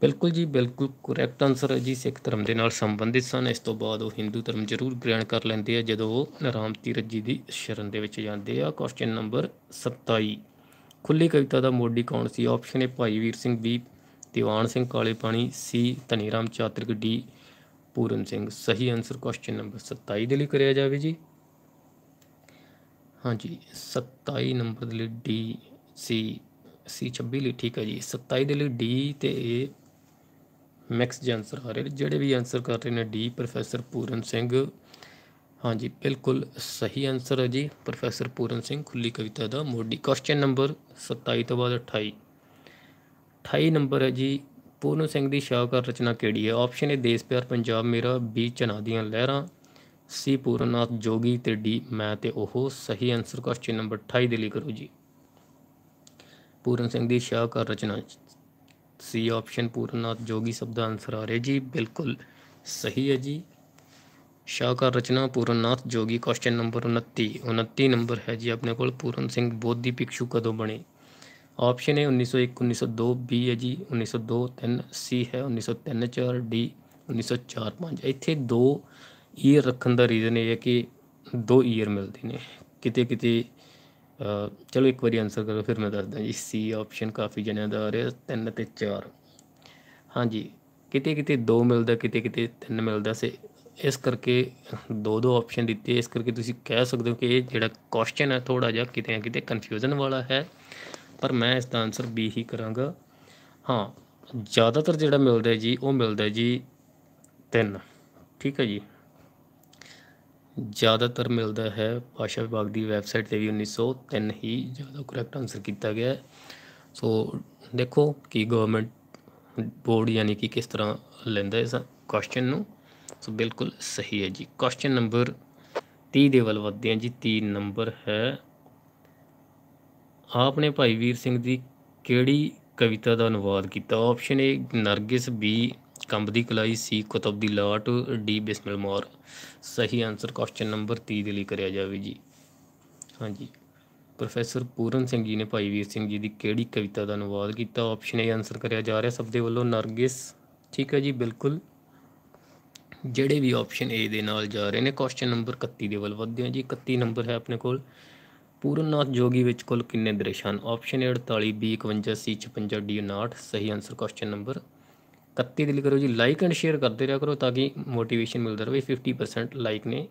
ਬਿਲਕੁਲ ਜੀ ਬਿਲਕੁਲ ਕਰੈਕਟ ਆਨਸਰ ਹੈ ਜੀ ਸਿੱਖ ਧਰਮ ਦੇ ਨਾਲ ਸੰਬੰਧਿਤ ਸਨ ਇਸ ਤੋਂ ਬਾਅਦ ਉਹ ਹਿੰਦੂ ਧਰਮ ਜ਼ਰੂਰ ਗ੍ਰਹਿਣ ਕਰ ਲੈਂਦੇ ਆ ਜਦੋਂ ਉਹ ਰਾਮ ਤੀਰਤ ਜੀ ਦੀ ਸ਼ਰਨ ਦੇ ਵਿੱਚ ਜਾਂਦੇ ਆ ਕੁਐਸਚਨ ਨੰਬਰ 27 ਖੁੱਲੀ ਕਵਿਤਾ ਦਾ ਮੋਢੀ ਕੌਣ ਸੀ ਆਪਸ਼ਨ ਹੈ Bhai Vir Singh B Diwan Singh Kale Pani C Ram Chatrik D Puran Singh ਸਹੀ ਆਨਸਰ ਕੁਐਸਚਨ ਨੰਬਰ 27 ਦੇ ਲਈ ਕਰਿਆ ਜਾਵੇ ਜੀ ਹਾਂਜੀ 27 ਨੰਬਰ ਦੇ ਲਈ ਡੀ ਸੀ ਸੀ 26 ਲਈ ਠੀਕ ਹੈ ਜੀ 27 ਦੇ ਲਈ ਡੀ ਤੇ ਏ ਮਿਕਸ ਜੇ ਆਨਸਰ ਆ ਰਹੇ ਨੇ ਜਿਹੜੇ ਵੀ ਆਨਸਰ ਕਰ ਰਹੇ ਨੇ ਡੀ ਪ੍ਰੋਫੈਸਰ ਪੂਰਨ ਸਿੰਘ ਹਾਂਜੀ ਬਿਲਕੁਲ ਸਹੀ ਆਨਸਰ ਹੈ ਜੀ ਪ੍ਰੋਫੈਸਰ ਪੂਰਨ ਸਿੰਘ ਖੁੱਲੀ ਕਵਿਤਾ ਦਾ ਮੋਢੀ ਕੁਐਸਚਨ ਨੰਬਰ 27 ਤੋਂ ਬਾਅਦ 28 28 ਨੰਬਰ ਹੈ ਜੀ ਪੂਰਨ ਸਿੰਘ ਦੀ ਸ਼ਾਹਕਾਰ ਰਚਨਾ ਕਿਹੜੀ ਹੈ ਆਪਸ਼ਨ ਏ ਦੇਸ਼ ਪਿਆਰ ਪੰਜਾਬ ਮੇਰਾ ਬੀ ਚਨਾ ਦੀਆਂ ਲਹਿਰਾਂ ਸੀ ਪੂਰਨਨਾਥ ਜੋਗੀ ਤੇ ਡੀ ਮੈਂ ਤੇ ਉਹ ਸਹੀ ਆਨਸਰ ਕੁਐਸਚਨ ਨੰਬਰ 28 ਦੇ ਲਈ ਕਰੋ ਜੀ ਪੂਰਨ ਸਿੰਘ ਦੀ ਸ਼ਾਹਕਾਰ ਰਚਨਾ ਸੀ ਆਪਸ਼ਨ ਪੂਰਨਨਾਥ ਜੋਗੀ ਸਭ ਦਾ ਆਨਸਰ ਆ ਰਿਹਾ ਜੀ ਬਿਲਕੁਲ ਸਹੀ ਹੈ ਜੀ ਸ਼ਾਕਰ ਰਚਨਾ ਪੂਰਨਨਾਥ ਜੋਗੀ ਕੁਐਸਚਨ ਨੰਬਰ 29 29 ਨੰਬਰ ਹੈ ਜੀ ਆਪਣੇ ਕੋਲ ਪੂਰਨ ਸਿੰਘ ਬੋਧੀ ਪਿਕਸ਼ੂ ਕਦੋਂ ਬਣੇ ਆਪਸ਼ਨ ਹੈ 1901 1902 ਬੀ ਹੈ ਜੀ 1902 3 ਸੀ ਹੈ 1903 4 ਡੀ 1904 5 ਇੱਥੇ ਦੋ ਈਅਰ ਰੱਖਣ ਦਾ ਰੀਜ਼ਨ ਇਹ ਹੈ ਕਿ ਦੋ ਈਅਰ ਮਿਲਦੇ ਨੇ ਕਿਤੇ ਕਿਤੇ ਚਲੋ ਇੱਕ ਵਾਰੀ ਆਨਸਰ ਕਰੋ ਫਿਰ ਮੈਂ ਦੱਸਦਾ ਜੀ ਸੀ ਆਪਸ਼ਨ ਕਾਫੀ ਜਣਿਆਂ ਦਾ ਆ ਰਿਹਾ 3 ਤੇ 4 ਹਾਂਜੀ ਕਿਤੇ ਕਿਤੇ 2 ਮਿਲਦਾ ਕਿਤੇ ਕਿਤੇ 3 ਮਿਲਦਾ ਸੇ ਇਸ ਕਰਕੇ ਦੋ ਦੋ ਆਪਸ਼ਨ ਦਿੱਤੇ ਇਸ ਕਰਕੇ ਤੁਸੀਂ ਕਹਿ ਸਕਦੇ ਹੋ ਕਿ ਇਹ ਜਿਹੜਾ ਕੁਐਸਚਨ ਹੈ ਥੋੜਾ ਜਿਹਾ ਕਿਤੇ ਕਿਤੇ ਕਨਫਿਊਜ਼ਨ ਵਾਲਾ ਹੈ ਪਰ ਮੈਂ ਇਸ ਦਾ ਆਨਸਰ ਬੀ ਹੀ ਕਰਾਂਗਾ ਹਾਂ ਜ਼ਿਆਦਾਤਰ ਜਿਹੜਾ ਮਿਲਦਾ ਜੀ ਉਹ ਮਿਲਦਾ ਜੀ 3 ਠੀਕ ਹੈ ਜੀ ਜ਼ਿਆਦਾਤਰ ਮਿਲਦਾ ਹੈ ਭਾਸ਼ਾ ਵਿਭਾਗ ਦੀ ਵੈਬਸਾਈਟ ਤੇ ਵੀ 1903 ਹੀ ਜ਼ਿਆਦਾ ਕਰੈਕਟ ਆਨਸਰ ਕੀਤਾ ਗਿਆ ਸੋ ਦੇਖੋ ਕਿ ਗਵਰਨਮੈਂਟ ਬੋਰਡ ਯਾਨੀ ਕਿ ਕਿਸ ਤਰ੍ਹਾਂ ਲੈਂਦਾ ਇਸ ਕੁਐਸਚਨ ਨੂੰ ਸੋ ਬਿਲਕੁਲ ਸਹੀ ਹੈ ਜੀ ਕੁਐਸਚਨ ਨੰਬਰ 30 ਦੇ ਵੱਲ ਵਧਦੇ ਹਾਂ ਜੀ 30 ਨੰਬਰ ਹੈ ਆਪਨੇ ਭਾਈ ਵੀਰ ਸਿੰਘ ਦੀ ਕਿਹੜੀ ਕਵਿਤਾ ਦਾ ਅਨੁਵਾਦ ਕੀਤਾ option A Nargis B Kambdi Kalai C ਕੁਤਬ ਦੀ ਲਾਟ ਡੀ ਬਿਸਮਿਲ ਮੋਰ ਸਹੀ ਆਨਸਰ ਕੁਐਸਚਨ ਨੰਬਰ 30 ਦੇ ਲਈ ਕਰਿਆ ਜਾਵੇ ਜੀ ਹਾਂਜੀ ਪ੍ਰੋਫੈਸਰ ਪੂਰਨ ਸਿੰਘ ਜੀ ਨੇ ਭਾਈ ਵੀਰ ਸਿੰਘ ਜੀ ਦੀ ਕਿਹੜੀ ਕਵਿਤਾ ਦਾ ਅਨੁਵਾਦ ਕੀਤਾ ਆਪਸ਼ਨ ਏ ਆਨਸਰ ਕਰਿਆ ਜਾ ਰਿਹਾ ਸਭ ਦੇ ਵੱਲੋਂ ਨਰਗਿਸ ਠੀਕ ਹੈ ਜੀ ਬਿਲਕੁਲ ਜਿਹੜੇ ਵੀ ਆਪਸ਼ਨ ਏ ਦੇ ਨਾਲ ਜਾ ਰਹੇ ਨੇ ਕੁਐਸਚਨ ਨੰਬਰ 31 ਦੇ ਵੱਲ ਵਧਦੇ ਹਾਂ ਜੀ 31 ਨੰਬਰ ਹੈ ਆਪਣੇ ਕੋਲ ਪੂਰਨਨਾਥ ਜੋਗੀ ਵਿੱਚ ਕੁੱਲ ਕਿੰਨੇ ਦ੍ਰਿਸ਼ ਹਨ option A 48 B 51 C 56 D 59 ਸਹੀ ਆਨਸਰ ਕੁਐਸਚਨ ਨੰਬਰ ਕੱਤੀ ਦਿਲ ਕਰੋ ਜੀ ਲਾਈਕ ਐਂਡ ਸ਼ੇਅਰ ਕਰਦੇ ਰਿਹਾ ਕਰੋ ਤਾਂ ਕਿ ਮੋਟੀਵੇਸ਼ਨ ਮਿਲਦਾ ਰਹੇ 50% ਲਾਈਕ ਨੇ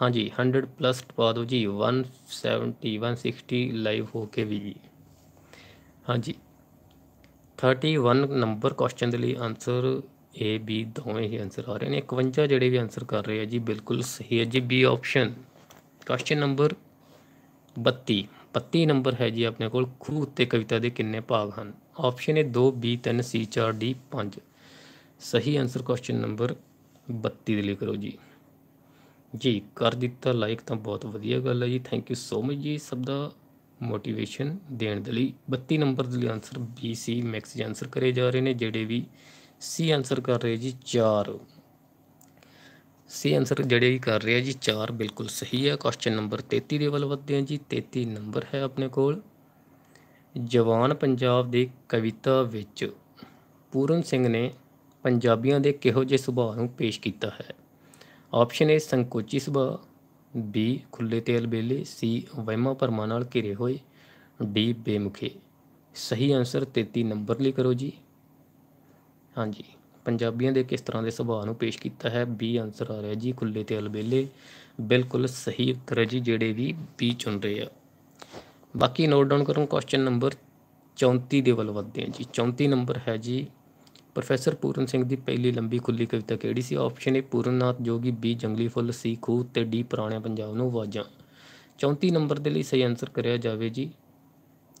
ਹਾਂਜੀ 100 ਪਲੱਸ ਪਾ ਦਿਓ ਜੀ 170 160 ਲਾਈਵ ਹੋ ਕੇ ਵੀ ਜੀ ਹਾਂਜੀ 31 ਨੰਬਰ ਕੁਐਸਚਨ ਦੇ ਲਈ ਆਨਸਰ A B ਦੋਵੇਂ ਹੀ ਆਨਸਰ ਆ ਰਹੇ ਨੇ 51 ਜਿਹੜੇ ਵੀ ਆਨਸਰ ਕਰ ਰਹੇ ਆ ਜੀ ਬਿਲਕੁਲ ਸਹੀ ਹੈ ਜੀ B option question number 32 32 number ਹੈ ਜੀ ਆਪਣੇ ਕੋਲ ਖੂਹ ਉੱਤੇ ਕਵਿਤਾ ਦੇ ਕਿੰਨੇ ਭਾਗ ਹਨ ਆਪਸ਼ਨ ਹੈ 2 B 3 C 4 D 5 ਸਹੀ ਆਨਸਰ ਕੁਐਸਚਨ ਨੰਬਰ 32 ਦੇ ਲਈ ਕਰੋ ਜੀ ਜੀ ਕਰ ਦਿੱਤਾ ਲਾਈਕ ਤਾਂ ਬਹੁਤ ਵਧੀਆ ਗੱਲ ਹੈ ਜੀ ਥੈਂਕ ਯੂ ਸੋ ਮਚ ਜੀ ਸਭ ਦਾ ਮੋਟੀਵੇਸ਼ਨ ਦੇਣ ਦੇ ਲਈ 32 ਨੰਬਰ ਦੇ ਲਈ ਆਨਸਰ ਬੀ ਸੀ ਮਿਕਸ ਜੀ ਆਨਸਰ ਕਰੇ ਜਾ ਰਹੇ ਨੇ ਜਿਹੜੇ ਵੀ ਸੀ ਆਨਸਰ ਕਰ ਰਹੇ ਜੀ 4 ਸੀ ਆਨਸਰ ਜਿਹੜੇ ਵੀ ਕਰ ਰਹੇ ਆ ਜੀ 4 ਬਿਲਕੁਲ ਸਹੀ ਹੈ ਕੁਐਸਚਨ ਨੰਬਰ 33 ਦੇ ਵੱਲ ਵਧਦੇ ਹਾਂ ਜੀ 33 ਨੰਬਰ ਹੈ ਆਪਣੇ ਕੋਲ ਜਵਾਨ ਪੰਜਾਬ ਦੀ ਕਵਿਤਾ ਵਿੱਚ ਪੂਰਨ ਸਿੰਘ ਨੇ ਪੰਜਾਬੀਆਂ ਦੇ ਕਿਹੋ ਜਿਹੇ ਸੁਭਾਅ ਨੂੰ ਪੇਸ਼ ਕੀਤਾ ਹੈ ਆਪਸ਼ਨ ਏ ਸੰਕੋਚੀ ਸੁਭਾਅ ਬੀ ਖੁੱਲੇ ਤੇਲ ਬੇਲੇ ਸੀ ਵਹਿਮਾਂ ਪਰਮਾ ਨਾਲ ਘਿਰੇ ਹੋਏ ਡੀ ਬੇਮੁਖੇ ਸਹੀ ਆਨਸਰ 33 ਨੰਬਰ ਲਈ ਕਰੋ ਜੀ ਹਾਂਜੀ ਪੰਜਾਬੀਆਂ ਦੇ ਕਿਸ ਤਰ੍ਹਾਂ ਦੇ ਸੁਭਾਅ ਨੂੰ ਪੇਸ਼ ਕੀਤਾ ਹੈ ਬੀ ਆਨਸਰ ਆ ਰਿਹਾ ਜੀ ਖੁੱਲੇ ਤੇਲ ਬੇਲੇ ਬਿਲਕੁਲ ਸਹੀ ਉੱਤਰ ਹੈ ਜੀ ਜਿਹੜੇ ਵੀ ਬੀ ਚੁਣ ਰਹੇ ਆ ਬਾਕੀ ਨੋਟ ਡਾਊਨ ਕਰੋ ਕੁਐਸਚਨ ਨੰਬਰ 34 ਦੇ ਵੱਲ ਵਧਦੇ ਹਾਂ ਜੀ 34 ਨੰਬਰ ਹੈ ਜੀ ਪ੍ਰੋਫੈਸਰ ਪੂਰਨ ਸਿੰਘ ਦੀ ਪਹਿਲੀ ਲੰਬੀ ਖੁੱਲੀ ਕਵਿਤਾ ਕਿਹੜੀ ਸੀ ਆਪਸ਼ਨ ਏ ਪੂਰਨਨਾਥ ਜੋਗੀ ਬੀ ਜੰਗਲੀ ਫੁੱਲ ਸੀ ਖੂ ਤੇ ਡੀ ਪੁਰਾਣੇ ਪੰਜਾਬ ਨੂੰ ਵਾਜਾਂ 34 ਨੰਬਰ ਦੇ ਲਈ ਸਹੀ ਆਨਸਰ ਕਰਿਆ ਜਾਵੇ ਜੀ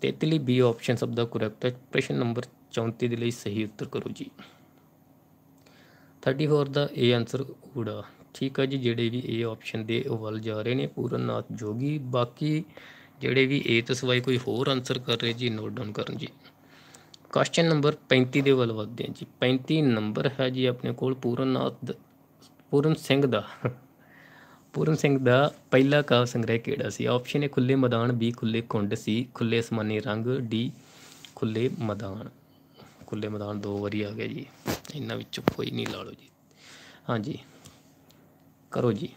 33 ਲਈ ਬੀ ਆਪਸ਼ਨ ਸਭ ਦਾ ਕਰੈਕਟ ਹੈ ਪ੍ਰਸ਼ਨ ਨੰਬਰ 34 ਦੇ ਲਈ ਸਹੀ ਉੱਤਰ ਕਰੋ ਜੀ 34 ਦਾ ਏ ਆਨਸਰ ਊੜਾ ਠੀਕ ਹੈ ਜੀ ਜਿਹੜੇ ਵੀ ਏ ਆਪਸ਼ਨ ਦੇ ਉਹ ਵੱਲ ਜਾ ਰਹੇ ਨੇ ਪੂਰਨਨਾਥ ਜੋਗੀ ਬਾਕੀ ਜਿਹੜੇ ਵੀ ਏ ਤੋਂ ਸਿਵਾਏ ਕੋਈ ਹੋਰ ਆਨਸਰ ਕਰ ਰਹੇ ਜੀ ਨੋਟ ਡਾਊਨ ਕਰਨ ਜੀ ਕੁਐਸਚਨ ਨੰਬਰ 35 ਦੇ ਵੱਲ ਵਧਦੇ ਹਾਂ ਜੀ 35 ਨੰਬਰ ਹੈ ਜੀ ਆਪਣੇ ਕੋਲ ਨਾਥ ਪੂਰਨ ਸਿੰਘ ਦਾ ਪੂਰਨ ਸਿੰਘ ਦਾ ਪਹਿਲਾ ਕਾਵ ਸੰਗ੍ਰਹਿ ਕਿਹੜਾ ਸੀ ਆਪਸ਼ਨ ਹੈ ਖੁੱਲੇ ਮੈਦਾਨ ਬੀ ਖੁੱਲੇ ਕੁੰਡ ਸੀ ਖੁੱਲੇ ਅਸਮਾਨੀ ਰੰਗ ਡੀ ਖੁੱਲੇ ਮੈਦਾਨ ਖੁੱਲੇ ਮੈਦਾਨ ਦੋ ਵਾਰੀ ਆ ਗਿਆ ਜੀ ਇਹਨਾਂ ਵਿੱਚੋਂ ਕੋਈ ਨਹੀਂ ਲਾ ਲਓ ਜੀ ਹਾਂਜੀ ਕਰੋ ਜੀ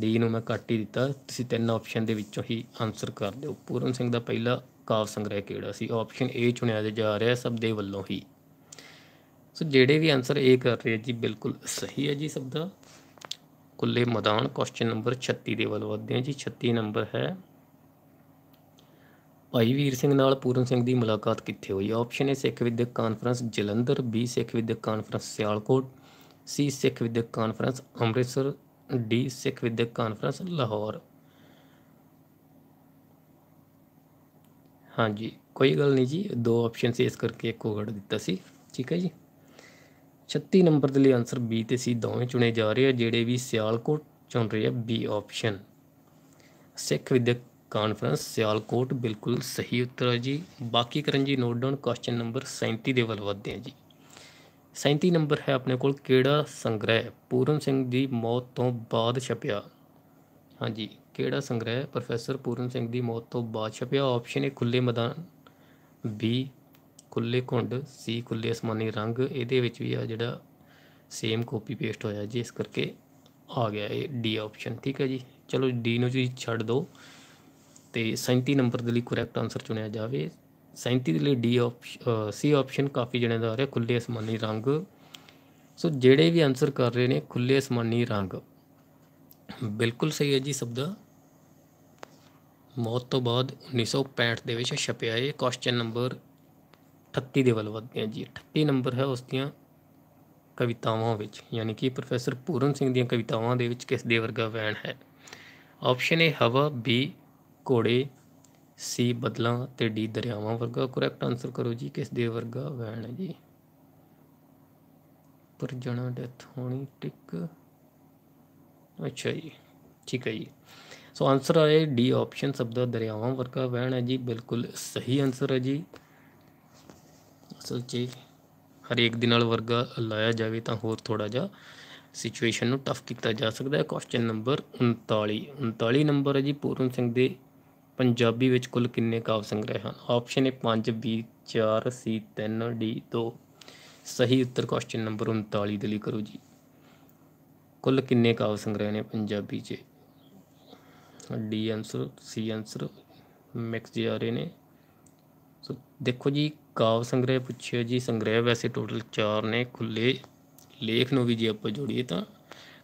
ਡੀ ਨੂੰ ਮੈਂ ਕੱਟ ਹੀ ਦਿੱਤਾ ਤੁਸੀਂ ਤਿੰਨ ਆਪਸ਼ਨ ਦੇ ਵਿੱਚੋਂ ਹੀ ਆਨਸਰ ਕਰ ਦਿਓ ਪੂਰਨ ਸਿੰਘ ਦਾ ਪਹਿਲਾ ਕਾਵ ਸੰਗ੍ਰਹਿ ਕਿਹੜਾ ਸੀ ਆਪਸ਼ਨ ਏ ਚੁਣਿਆ ਜਾ ਰਿਹਾ ਸਭ ਦੇ ਵੱਲੋਂ ਹੀ ਸੋ ਜਿਹੜੇ ਵੀ ਆਨਸਰ ਏ ਕਰ ਰਹੇ ਜੀ ਬਿਲਕੁਲ ਸਹੀ ਹੈ ਜੀ ਸਭ ਦਾ ਕੁੱਲੇ ਮੈਦਾਨ ਕੁਐਸਚਨ ਨੰਬਰ 36 ਦੇ ਵੱਲ ਵਧਦੇ ਹਾਂ ਜੀ 36 ਨੰਬਰ ਹੈ ਭਾਈ ਵੀਰ ਸਿੰਘ ਨਾਲ ਪੂਰਨ ਸਿੰਘ ਦੀ ਮੁਲਾਕਾਤ ਕਿੱਥੇ ਹੋਈ ਆਪਸ਼ਨ ਏ ਸਿੱਖ ਵਿਦਿਅਕ ਕਾਨਫਰੰਸ ਜਲੰਧਰ ਬੀ ਸਿੱਖ ਵਿਦਿਅਕ ਕਾਨਫਰੰਸ ਸਿਆਲਕੋਟ ਸੀ ਸਿੱਖ ਵਿਦਿਅਕ ਕਾਨਫਰੰਸ ਅੰਮ੍ਰਿਤਸਰ ਡੀ ਸਿੱਖ ਵਿਦਿਅਕ ਕਾਨਫਰੰਸ ਲਾਹੌਰ ਹਾਂਜੀ ਕੋਈ ਗੱਲ ਨਹੀਂ ਜੀ ਦੋ ਆਪਸ਼ਨ ਸੀ ਇਸ ਕਰਕੇ ਇੱਕੋ ਗੜ ਦਿੱਤਾ ਸੀ ਠੀਕ ਹੈ ਜੀ 36 ਨੰਬਰ ਦੇ ਲਈ ਆਨਸਰ B ਤੇ C ਦੋਵੇਂ ਚੁਣੇ ਜਾ ਰਹੇ ਆ ਜਿਹੜੇ ਵੀ ਸਿਆਲਕੋਟ ਚੁਣ ਰਹੇ ਆ B ਆਪਸ਼ਨ ਸਿੱਖ ਵਿਦਿਅਕ ਕਾਨਫਰੰਸ ਸਿਆਲਕੋਟ ਬਿਲਕੁਲ ਸਹੀ ਉੱਤਰ ਹੈ ਜੀ ਬਾਕੀ ਕਰਨ ਜੀ ਨੋਟ ਡਾਊਨ ਕੁਐਸਚਨ ਨੰਬਰ 37 ਦੇ ਵੱਲ ਵਧਦੇ ਆ ਜੀ 37 ਨੰਬਰ ਹੈ ਆਪਣੇ ਕੋਲ ਕਿਹੜਾ ਸੰਗ੍ਰਹਿ ਪੂਰਨ ਸਿੰਘ ਦੀ ਮੌਤ ਤੋਂ ਬਾਅਦ ਛਪਿਆ ਹਾਂਜੀ ਕਿਹੜਾ ਸੰਗ੍ਰਹਿ ਪ੍ਰੋਫੈਸਰ ਪੂਰਨ ਸਿੰਘ ਦੀ ਮੌਤ ਤੋਂ ਬਾਅਦ ਛਪਿਆ ਆਪਸ਼ਨ ਏ ਖੁੱਲੇ ਮੈਦਾਨ ਬੀ ਖੁੱਲੇ ਕੁੰਡ ਸੀ ਖੁੱਲੇ ਅਸਮਾਨੀ ਰੰਗ ਇਹਦੇ ਵਿੱਚ ਵੀ ਆ ਜਿਹੜਾ ਸੇਮ ਕਾਪੀ ਪੇਸਟ ਹੋਇਆ ਜੀ ਇਸ ਕਰਕੇ ਆ ਗਿਆ ਇਹ ਡੀ ਆਪਸ਼ਨ ਠੀਕ ਹੈ ਜੀ ਚਲੋ ਡੀ ਨੂੰ ਜੀ ਛੱਡ ਦਿਓ ਤੇ 37 ਨੰਬਰ ਦੇ ਲਈ ਕਰੈਕਟ ਆਨਸਰ ਚੁਣਿਆ ਜਾਵੇ 37 ਦੇ ਲਈ ਡੀ ਆਪਸ਼ਨ ਸੀ ਆਪਸ਼ਨ ਕਾਫੀ ਜਣੇ ਦਾ ਆ ਰਿਹਾ ਖੁੱਲੇ ਅਸਮਾਨੀ ਰੰਗ ਸੋ ਜਿਹੜੇ ਵੀ ਆਨਸਰ ਕਰ ਰਹੇ ਨੇ ਖੁੱਲੇ ਅਸਮਾਨੀ ਰੰਗ ਬਿਲਕੁਲ ਸਹੀ ਹੈ ਜੀ ਸਭ ਦਾ ਮੌਤ ਤੋਂ ਬਾਅਦ 1965 ਦੇ ਵਿੱਚ ਛਪਿਆ ਇਹ ਕੁਐਸਚਨ ਨੰਬਰ 38 ਦੇ ਵੱਲ ਵਧਦੇ ਹਾਂ ਜੀ 38 ਨੰਬਰ ਹੈ ਉਸ ਦੀਆਂ ਕਵਿਤਾਵਾਂ ਵਿੱਚ ਯਾਨੀ ਕਿ ਪ੍ਰੋਫੈਸਰ ਪੂਰਨ ਸਿੰਘ ਦੀਆਂ ਕਵਿਤਾਵਾਂ ਦੇ ਵਿੱਚ ਕਿਸ ਦੇ ਵਰਗਾ ਵੈਣ ਹੈ ਆਪਸ਼ਨ ਏ ਹਵਾ ਬੀ ਕੋੜੇ ਸੀ ਬਦਲਾਂ ਤੇ ਡੀ ਦਰਿਆਵਾਂ ਵਰਗਾ ਕਰੈਕਟ ਆਨਸਰ ਕਰੋ ਜੀ ਕਿਸ ਦੇ ਵਰਗਾ ਵੈਣ ਹੈ ਜੀ ਪਰ ਜਣਾ ਡੈਥ ਹੋਣੀ ਟਿਕ ਅੱਛਾ ਜੀ ਠੀਕ ਹੈ ਜੀ ਸੋ ਆਨਸਰ ਹੈ ਡੀ ਆਪਸ਼ਨ ਸ਼ਬਦ ਦਰਿਆਵਾਂ ਵਰਗਾ ਵਹਿਣ ਹੈ ਜੀ ਬਿਲਕੁਲ ਸਹੀ ਆਨਸਰ ਹੈ ਜੀ ਅਸਲ 'ਚ ਹਰੇਕ ਦੇ ਨਾਲ ਵਰਗਾ ਲਾਇਆ ਜਾਵੇ ਤਾਂ ਹੋਰ ਥੋੜਾ ਜਿਹਾ ਸਿਚੁਏਸ਼ਨ ਨੂੰ ਟਫ ਕੀਤਾ ਜਾ ਸਕਦਾ ਹੈ ਕੁਐਸਚਨ ਨੰਬਰ 39 39 ਨੰਬਰ ਹੈ ਜੀ ਪੂਰਨ ਸਿੰਘ ਦੇ ਪੰਜਾਬੀ ਵਿੱਚ ਕੁੱਲ ਕਿੰਨੇ ਕਾਵ ਸੰਗ੍ਰਹਿ ਹਨ ਆਪਸ਼ਨ ਹੈ 5 ਬੀ 4 ਸੀ 3 ਡੀ 2 ਸਹੀ ਉੱਤਰ ਕੁਐਸਚਨ ਨੰਬਰ 39 ਦੇ ਲਈ ਕਰੋ ਜੀ ਕੁੱਲ ਕਿੰਨੇ ਕਾਵ ਸੰਗ੍ਰਹਿ ਨੇ ਪੰਜਾਬੀ 'ਚ D answer C answer mix ਜੇ ਆ ਰਹੇ ਨੇ ਸੋ ਦੇਖੋ ਜੀ ਕਾਵ ਸੰਗ੍ਰਹਿ ਪੁੱਛਿਆ ਜੀ ਸੰਗ੍ਰਹਿ ਵੈਸੇ ਟੋਟਲ 4 ਨੇ ਖੁੱਲੇ ਲੇਖ ਨੂੰ ਵੀ ਜੇ ਆਪਾਂ ਜੋੜੀਏ ਤਾਂ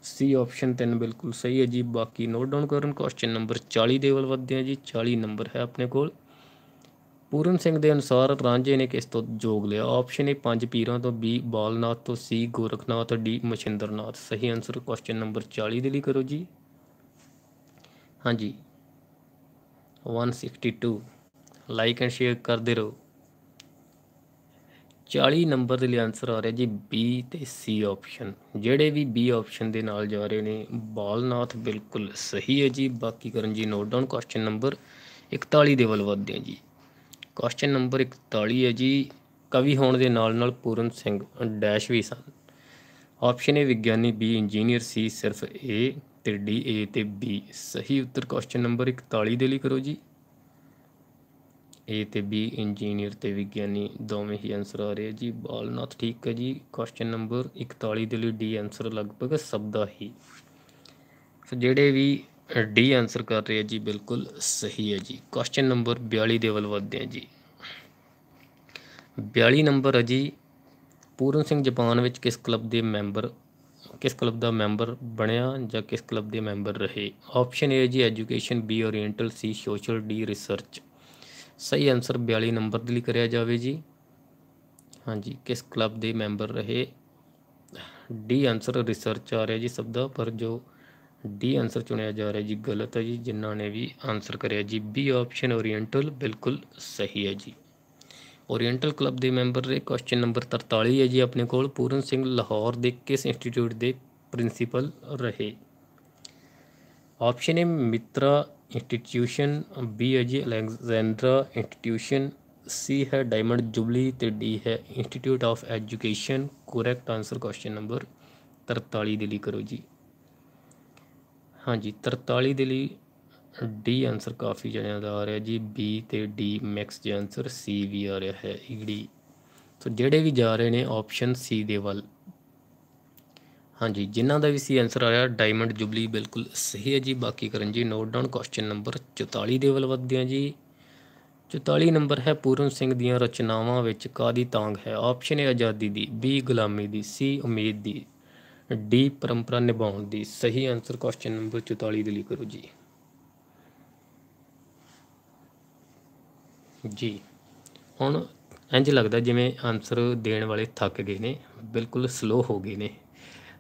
ਸੀ ਆਪਸ਼ਨ 3 ਬਿਲਕੁਲ ਸਹੀ ਹੈ ਜੀ ਬਾਕੀ ਨੋਟ ਡਾਊਨ ਕਰਨ ਕੁਐਸਚਨ ਨੰਬਰ 40 ਦੇ ਵੱਲ ਵਧਦੇ ਹਾਂ ਜੀ 40 ਨੰਬਰ ਹੈ ਆਪਣੇ ਕੋਲ ਪੂਰਨ ਸਿੰਘ ਦੇ ਅਨੁਸਾਰ ਰਾਂਝੇ ਨੇ ਕਿਸ ਤੋਂ ਜੋਗ ਲਿਆ ਆਪਸ਼ਨ ਏ ਪੰਜ ਪੀਰਾਂ ਤੋਂ ਬੀ ਬਾਲਨਾਥ ਤੋਂ ਸੀ ਗੋਰਖਨਾਥ ਡੀ ਮਛਿੰਦਰਨਾਥ ਸਹੀ ਆਨਸਰ ਕੁਐਸਚਨ ਨੰਬਰ 40 ਦੇ ਲਈ ਕਰੋ ਜੀ ਹਾਂਜੀ 162 ਲਾਈਕ ਐਂਡ ਸ਼ੇਅਰ ਕਰਦੇ ਰਹੋ 40 ਨੰਬਰ ਦੇ ਲਈ ਆਨਸਰ ਆ ਰਿਹਾ ਜੀ B ਤੇ C ਆਪਸ਼ਨ ਜਿਹੜੇ ਵੀ B ਆਪਸ਼ਨ ਦੇ ਨਾਲ ਜਾ ਰਹੇ ਨੇ ਬਾਲਨਾਥ ਬਿਲਕੁਲ ਸਹੀ ਹੈ ਜੀ ਬਾਕੀ ਕਰਨ ਜੀ ਨੋਟ ਡਾਊਨ ਕੁਐਸਚਨ ਨੰਬਰ 41 ਦੇ ਵੱਲ ਵਧਦੇ ਹਾਂ ਜੀ ਕੁਐਸਚਨ ਨੰਬਰ 41 ਹੈ ਜੀ ਕਵੀ ਹੋਣ ਦੇ ਨਾਲ ਨਾਲ ਪੂਰਨ ਸਿੰਘ ਡੈਸ਼ ਵੀ ਸਨ ਆਪਸ਼ਨ ਏ ਵਿਗਿਆਨੀ ਬੀ ਇੰਜੀਨੀਅਰ ਸੀ ਸਿਰਫ ਏ ਤੇ ਡੀ ਏ ਤੇ ਬੀ ਸਹੀ ਉੱਤਰ ਕੁਐਸਚਨ ਨੰਬਰ 41 ਦੇ ਲਈ ਕਰੋ ਜੀ ਏ ਤੇ ਬੀ ਇੰਜੀਨੀਅਰ ਤੇ ਵਿਗਿਆਨੀ ਦੋਵੇਂ ਹੀ ਆਨਸਰ ਆ ਰਹੇ ਜੀ ਬਾਲਨਾਥ ਠੀਕ ਹੈ ਜੀ ਕੁਐਸਚਨ ਨੰਬਰ 41 ਦੇ ਲਈ ਡੀ ਆਨਸਰ ਲਗਭਗ ਸਭ ਦਾ ਹੀ ਸੋ ਜਿਹੜੇ ਵੀ ਡੀ ਆਨਸਰ ਕਰ ਰਹੇ ਜੀ ਬਿਲਕੁਲ ਸਹੀ ਹੈ ਜੀ ਕੁਐਸਚਨ ਨੰਬਰ 42 ਦੇ ਵੱਲ ਵਧਦੇ ਆ ਜੀ 42 ਨੰਬਰ ਹੈ ਜੀ ਪੂਰਨ ਸਿੰਘ ਜਾਪਾਨ ਵਿੱਚ ਕਿਸ ਕਲੱਬ ਦੇ ਮੈਂਬਰ ਕਿਸ ਕਲੱਬ ਦਾ ਮੈਂਬਰ ਬਣਿਆ ਜਾਂ ਕਿਸ ਕਲੱਬ ਦੇ ਮੈਂਬਰ ਰਹੇ ਆਪਸ਼ਨ ਏ ਜੀ education B oriental C social D research ਸਹੀ ਆਨਸਰ 42 ਨੰਬਰ ਦੇ ਲਈ ਕਰਿਆ ਜਾਵੇ ਜੀ ਹਾਂਜੀ ਕਿਸ ਕਲੱਬ ਦੇ ਮੈਂਬਰ ਰਹੇ ਡੀ ਆਨਸਰ ਰਿਸਰਚ ਆ ਰਿਹਾ ਜੀ ਸਭ ਦਾ ਪਰ ਜੋ ਡੀ ਆਨਸਰ ਚੁਣਿਆ ਜਾ ਰਿਹਾ ਜੀ ਗਲਤ ਹੈ ਜੀ ਜਿਨ੍ਹਾਂ ਨੇ ਵੀ ਆਨਸਰ ਕਰਿਆ ਜੀ ਬੀ ਆਪਸ਼ਨ ਓਰੀਐਂਟਲ ਬਿਲਕੁਲ ਸਹੀ ਹੈ ਜੀ ਓਰੀਐਂਟਲ ਕਲੱਬ ਦੇ ਮੈਂਬਰ ਦੇ ਕੁਐਸਚਨ ਨੰਬਰ 43 ਹੈ ਜੀ ਆਪਣੇ ਕੋਲ ਪੂਰਨ ਸਿੰਘ ਲਾਹੌਰ ਦੇ ਕਿਸ ਇੰਸਟੀਚਿਊਟ ਦੇ ਪ੍ਰਿੰਸੀਪਲ ਰਹੇ ਆਪਸ਼ਨ ਹੈ ਮਿੱਤਰਾ ਇੰਸਟੀਟਿਊਸ਼ਨ ਬੀ ਹੈ ਜੀ ਅਲੈਗਜ਼ੈਂਡਰਾ ਇੰਸਟੀਟਿਊਸ਼ਨ ਸੀ ਹੈ ਡਾਇਮੰਡ ਜੁਬਲੀ ਤੇ ਡੀ ਹੈ institute of education correct answer question number 43 ਦੇ ਲਈ ਕਰੋ ਜੀ ਹਾਂਜੀ 43 ਦੇ ਲਈ ਡੀ ਆਨਸਰ ਕਾਫੀ ਜਣਿਆਂ ਦਾ ਆ ਰਿਹਾ ਜੀ ਬੀ ਤੇ ਡੀ ਮਿਕਸ ਜੀ ਆਨਸਰ ਸੀ ਵੀ ਆ ਰਿਹਾ ਹੈ ਈੜੀ ਸੋ ਜਿਹੜੇ ਵੀ ਜਾ ਰਹੇ ਨੇ ਆਪਸ਼ਨ ਸੀ ਦੇ ਵੱਲ ਹਾਂਜੀ ਜਿਨ੍ਹਾਂ ਦਾ ਵੀ ਸੀ ਆਨਸਰ ਆ ਰਿਹਾ ਡਾਇਮੰਡ ਜੁਬਲੀ ਬਿਲਕੁਲ ਸਹੀ ਹੈ ਜੀ ਬਾਕੀ ਕਰਨ ਜੀ ਨੋਟ ਡਾਊਨ ਕੁਐਸਚਨ ਨੰਬਰ 44 ਦੇ ਵੱਲ ਵਧਦੇ ਹਾਂ ਜੀ 44 ਨੰਬਰ ਹੈ ਪੂਰਨ ਸਿੰਘ ਦੀਆਂ ਰਚਨਾਵਾਂ ਵਿੱਚ ਕਾਦੀ ਤਾਂਗ ਹੈ ਆਪਸ਼ਨ ਹੈ ਆਜ਼ਾਦੀ ਦੀ ਬੀ ਗੁਲਾਮੀ ਦੀ ਸੀ ਉਮੀਦ ਦੀ ਡੀ ਪਰੰਪਰਾ ਨਿਭਾਉਣ ਦੀ ਸਹੀ ਆਨਸਰ ਕੁਐਸਚਨ ਨੰਬਰ 44 ਦੇ ਲਈ ਕਰੋ ਜੀ ਜੀ ਹੁਣ ਇੰਜ ਲੱਗਦਾ ਜਿਵੇਂ ਆਨਸਰ ਦੇਣ ਵਾਲੇ ਥੱਕ ਗਏ ਨੇ ਬਿਲਕੁਲ ਸਲੋ ਹੋ ਗਏ ਨੇ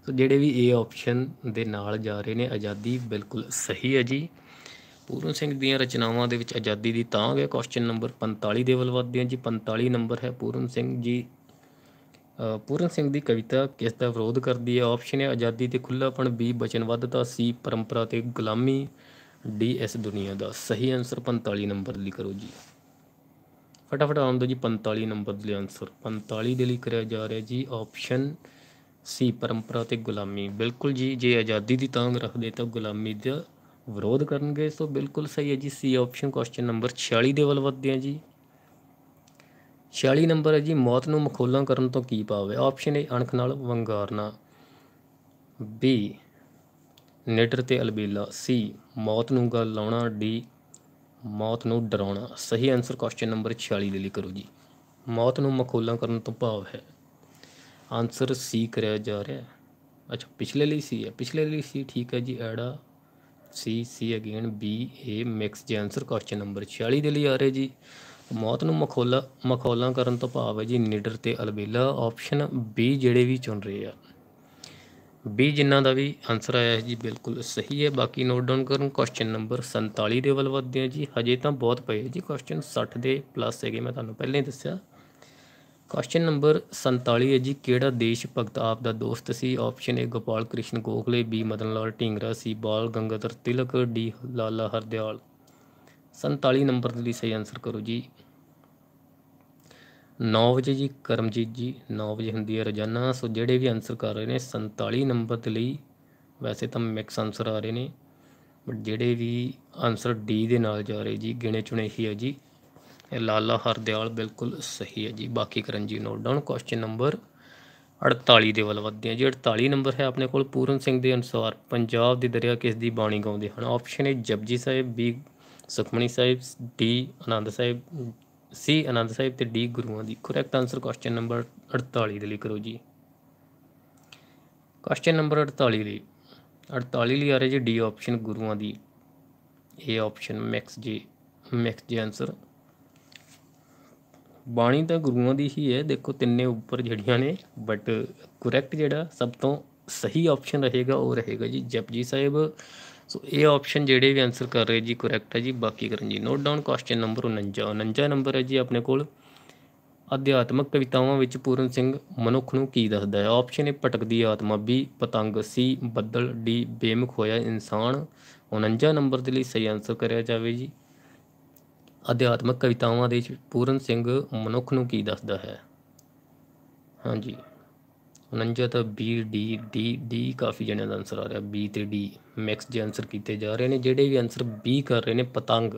ਸੋ ਜਿਹੜੇ ਵੀ ਏ ਆਪਸ਼ਨ ਦੇ ਨਾਲ ਜਾ ਰਹੇ ਨੇ ਆਜ਼ਾਦੀ ਬਿਲਕੁਲ ਸਹੀ ਹੈ ਜੀ ਪੂਰਨ ਸਿੰਘ ਦੀਆਂ ਰਚਨਾਵਾਂ ਦੇ ਵਿੱਚ ਆਜ਼ਾਦੀ ਦੀ ਤਾਂ ਹੈ ਕੁਐਸਚਨ ਨੰਬਰ 45 ਦੇ ਵੱਲ ਵੱਧਦੇ ਹਾਂ ਜੀ 45 ਨੰਬਰ ਹੈ ਪੂਰਨ ਸਿੰਘ ਜੀ ਪੂਰਨ ਸਿੰਘ ਦੀ ਕਵਿਤਾ ਕਿਸ ਦਾ ਵਿਰੋਧ ਕਰਦੀ ਹੈ ਆਪਸ਼ਨ ਹੈ ਆਜ਼ਾਦੀ ਤੇ ਖੁੱਲਾਪਣ ਬੀ ਬਚਨਵੱਧਤਾ ਸੀ ਪਰੰਪਰਾ ਤੇ ਗੁਲਾਮੀ ਡੀ ਇਸ ਦੁਨੀਆ ਦਾ ਸਹੀ ਆਨਸਰ 45 ਨੰਬਰ ਲਈ ਕਰੋ ਜੀ ਫਟਾਫਟ ਆਉਣ ਜੀ 45 ਨੰਬਰ ਦੇ ਲਈ ਆਨਸਰ 45 ਦੇ ਲਈ ਕਰਿਆ ਜਾ ਰਿਹਾ ਜੀ ਆਪਸ਼ਨ ਸੀ ਪਰੰਪਰਾ ਤੇ ਗੁਲਾਮੀ ਬਿਲਕੁਲ ਜੀ ਜੇ ਆਜ਼ਾਦੀ ਦੀ ਤਾਂਗ ਰੱਖਦੇ ਤਾਂ ਗੁਲਾਮੀ ਦਾ ਵਿਰੋਧ ਕਰਨਗੇ ਸੋ ਬਿਲਕੁਲ ਸਹੀ ਹੈ ਜੀ ਸੀ ਆਪਸ਼ਨ ਕੁਐਸਚਨ ਨੰਬਰ 46 ਦੇ ਵੱਲ ਵੱਧਦੇ ਹਾਂ ਜੀ 46 ਨੰਬਰ ਹੈ ਜੀ ਮੌਤ ਨੂੰ ਮਖੌਲਾਂ ਕਰਨ ਤੋਂ ਕੀ ਪਾਵੇ ਆਪਸ਼ਨ ਏ ਅਣਖ ਨਾਲ ਵੰਗਾਰਨਾ ਬੀ ਨੇਟਰ ਤੇ ਅਲਬੀਲਾ ਸੀ ਮੌਤ ਨੂੰ ਗੱਲ ਲਾਉਣਾ ਡੀ ਮੌਤ ਨੂੰ ਡਰਾਉਣਾ ਸਹੀ ਆਨਸਰ ਕੁਐਸਚਨ ਨੰਬਰ 46 ਦੇ ਲਈ ਕਰੋ ਜੀ ਮੌਤ ਨੂੰ ਮਖੌਲਾ ਕਰਨ ਤੋਂ ਭਾਵ ਹੈ ਆਨਸਰ ਸੀ ਕਰਿਆ ਜਾ ਰਿਹਾ ਹੈ ਅੱਛਾ ਪਿਛਲੇ ਲਈ ਸੀ ਹੈ ਪਿਛਲੇ ਲਈ ਸੀ ਠੀਕ ਹੈ ਜੀ ਐੜਾ ਸੀ C again B A mix ਜੇ ਆਨਸਰ ਕੁਐਸਚਨ ਨੰਬਰ 46 ਦੇ ਲਈ ਆ ਰਿਹਾ ਜੀ ਮੌਤ ਨੂੰ ਮਖੌਲਾ ਮਖੌਲਾ ਕਰਨ ਤੋਂ ਭਾਵ ਹੈ ਜੀ ਨਿਡਰ ਤੇ ਅਲਬੇਲਾ ਆਪਸ਼ਨ ਬੀ ਜਿਹੜੇ ਵੀ ਚੁਣ ਰਹੇ ਆ ਬੀ ਜਿੰਨਾਂ ਦਾ ਵੀ ਆਨਸਰ ਆਇਆ ਹੈ ਜੀ ਬਿਲਕੁਲ ਸਹੀ ਹੈ ਬਾਕੀ ਨੋਟ ਡਾਊਨ ਕਰਨ ਕੁਐਸਚਨ ਨੰਬਰ 47 ਦੇ ਵੱਲ ਵਧਦੇ ਹਾਂ ਜੀ ਹਜੇ ਤਾਂ ਬਹੁਤ ਪਏ ਜੀ ਕੁਐਸਚਨ 60 ਦੇ ਪਲੱਸ ਹੈਗੇ ਮੈਂ ਤੁਹਾਨੂੰ ਪਹਿਲਾਂ ਹੀ ਦੱਸਿਆ ਕੁਐਸਚਨ ਨੰਬਰ 47 ਹੈ ਜੀ ਕਿਹੜਾ ਦੇਸ਼ ਭਗਤ ਆਪ ਦਾ ਦੋਸਤ ਸੀ option A Gopal Krishna Gokhale B Madan Lal Dhingra C Bal Gangadhar Tilak D Lala Hardayal 47 number ਦੇ ਲਈ ਸਹੀ ਆਨਸਰ ਕਰੋ ਜੀ 9 ਵਜੇ ਜੀ ਕਰਮਜੀਤ ਜੀ 9 ਵਜੇ ਹੁੰਦੀ ਹੈ ਰੋਜ਼ਾਨਾ ਸੋ ਜਿਹੜੇ ਵੀ ਆਨਸਰ ਕਰ ਰਹੇ ਨੇ 47 ਨੰਬਰ ਦੇ ਲਈ ਵੈਸੇ ਤਾਂ ਮਿਕਸ ਆਨਸਰ ਆ ਰਹੇ ਨੇ ਬਟ ਜਿਹੜੇ ਵੀ ਆਨਸਰ ਡੀ ਦੇ ਨਾਲ ਜਾ ਰਹੇ ਜੀ ਗਿਣੇ ਚੁਣੇ ਹੀ ਹੈ ਜੀ ਇਹ ਲਾਲਾ ਹਰਦਿਆਲ ਬਿਲਕੁਲ ਸਹੀ ਹੈ ਜੀ ਬਾਕੀ ਕਰਨ ਜੀ ਨੋਟ ਡਾਊਨ ਕੁਐਸਚਨ ਨੰਬਰ 48 ਦੇ ਵੱਲ ਵਧਦੇ ਆ ਜੀ 48 ਨੰਬਰ ਹੈ ਆਪਣੇ ਕੋਲ ਪੂਰਨ ਸਿੰਘ ਦੇ ਅਨੁਸਾਰ ਪੰਜਾਬ ਦੇ ਦਰਿਆ ਕਿਸ ਦੀ ਬਾਣੀ ਗਾਉਂਦੇ ਹਨ option A Japji Sahib B Sukhmani Sahib D Anand Sahib C Anand Sahib ਤੇ ਡੀ ਗੁਰੂਆਂ ਦੀ ਕਰੈਕਟ ਆਨਸਰ ਕੁਐਸਚਨ ਨੰਬਰ 48 ਦੇ ਲਈ ਕਰੋ ਜੀ ਕੁਐਸਚਨ ਨੰਬਰ 48 ਲਈ 48 ਲਈ ਆ ਰਿਹਾ ਜੀ ਡੀ ਆਪਸ਼ਨ ਗੁਰੂਆਂ ਦੀ ਏ ਆਪਸ਼ਨ ਮਿਕਸ ਜੀ ਮਿਕਸ ਜੀ ਆਨਸਰ ਬਾਣੀ ਤਾਂ ਗੁਰੂਆਂ ਦੀ ਹੀ ਹੈ ਦੇਖੋ ਤਿੰਨੇ ਉੱਪਰ ਜਿਹੜੀਆਂ ਨੇ ਬਟ ਕਰੈਕਟ ਜਿਹੜਾ ਸਭ ਤੋਂ ਸਹੀ ਆਪਸ਼ਨ ਰਹੇਗਾ ਉਹ ਰਹੇਗਾ ਜੀ ਜਪਜੀ ਸਾਹਿਬ ਸੋ ਇਹ ਆਪਸ਼ਨ ਜਿਹੜੇ ਵੀ ਆਨਸਰ ਕਰ ਰਹੇ ਜੀ ਕਰੈਕਟ ਹੈ ਜੀ ਬਾਕੀ ਕਰਨ ਜੀ note down question number 49 49 number ਹੈ ਜੀ ਆਪਣੇ ਕੋਲ ਅਧਿਆਤਮਕ ਕਵਿਤਾਵਾਂ ਵਿੱਚ ਪੂਰਨ ਸਿੰਘ ਮਨੁੱਖ ਨੂੰ ਕੀ ਦੱਸਦਾ ਹੈ ਆਪਸ਼ਨ ਏ ਪਟਕਦੀ ਆਤਮਾ ਬੀ ਪਤੰਗ ਸੀ ਬੱਦਲ ਡੀ ਬੇਮੁਖ ਹੋਇਆ ਇਨਸਾਨ 49 ਨੰਬਰ ਦੇ ਲਈ ਸਹੀ ਆਨਸਰ ਕਰਿਆ ਜਾਵੇ ਜੀ ਅਧਿਆਤਮਕ ਕਵਿਤਾਵਾਂ ਦੇ ਵਿੱਚ ਪੂਰਨ ਸਿੰਘ ਮਨੁੱਖ ਨੂੰ ਕੀ ਦੱਸਦਾ ਹੈ ਹਾਂਜੀ 49 ਤਾਂ B D D D ਕਾਫੀ ਜਣਿਆਂ ਦਾ ਆਨਸਰ ਆ ਰਿਹਾ B ਤੇ D ਮਿਕਸ ਜੇ ਆਨਸਰ ਕੀਤੇ ਜਾ ਰਹੇ ਨੇ ਜਿਹੜੇ ਵੀ ਆਨਸਰ B ਕਰ ਰਹੇ ਨੇ ਪਤੰਗ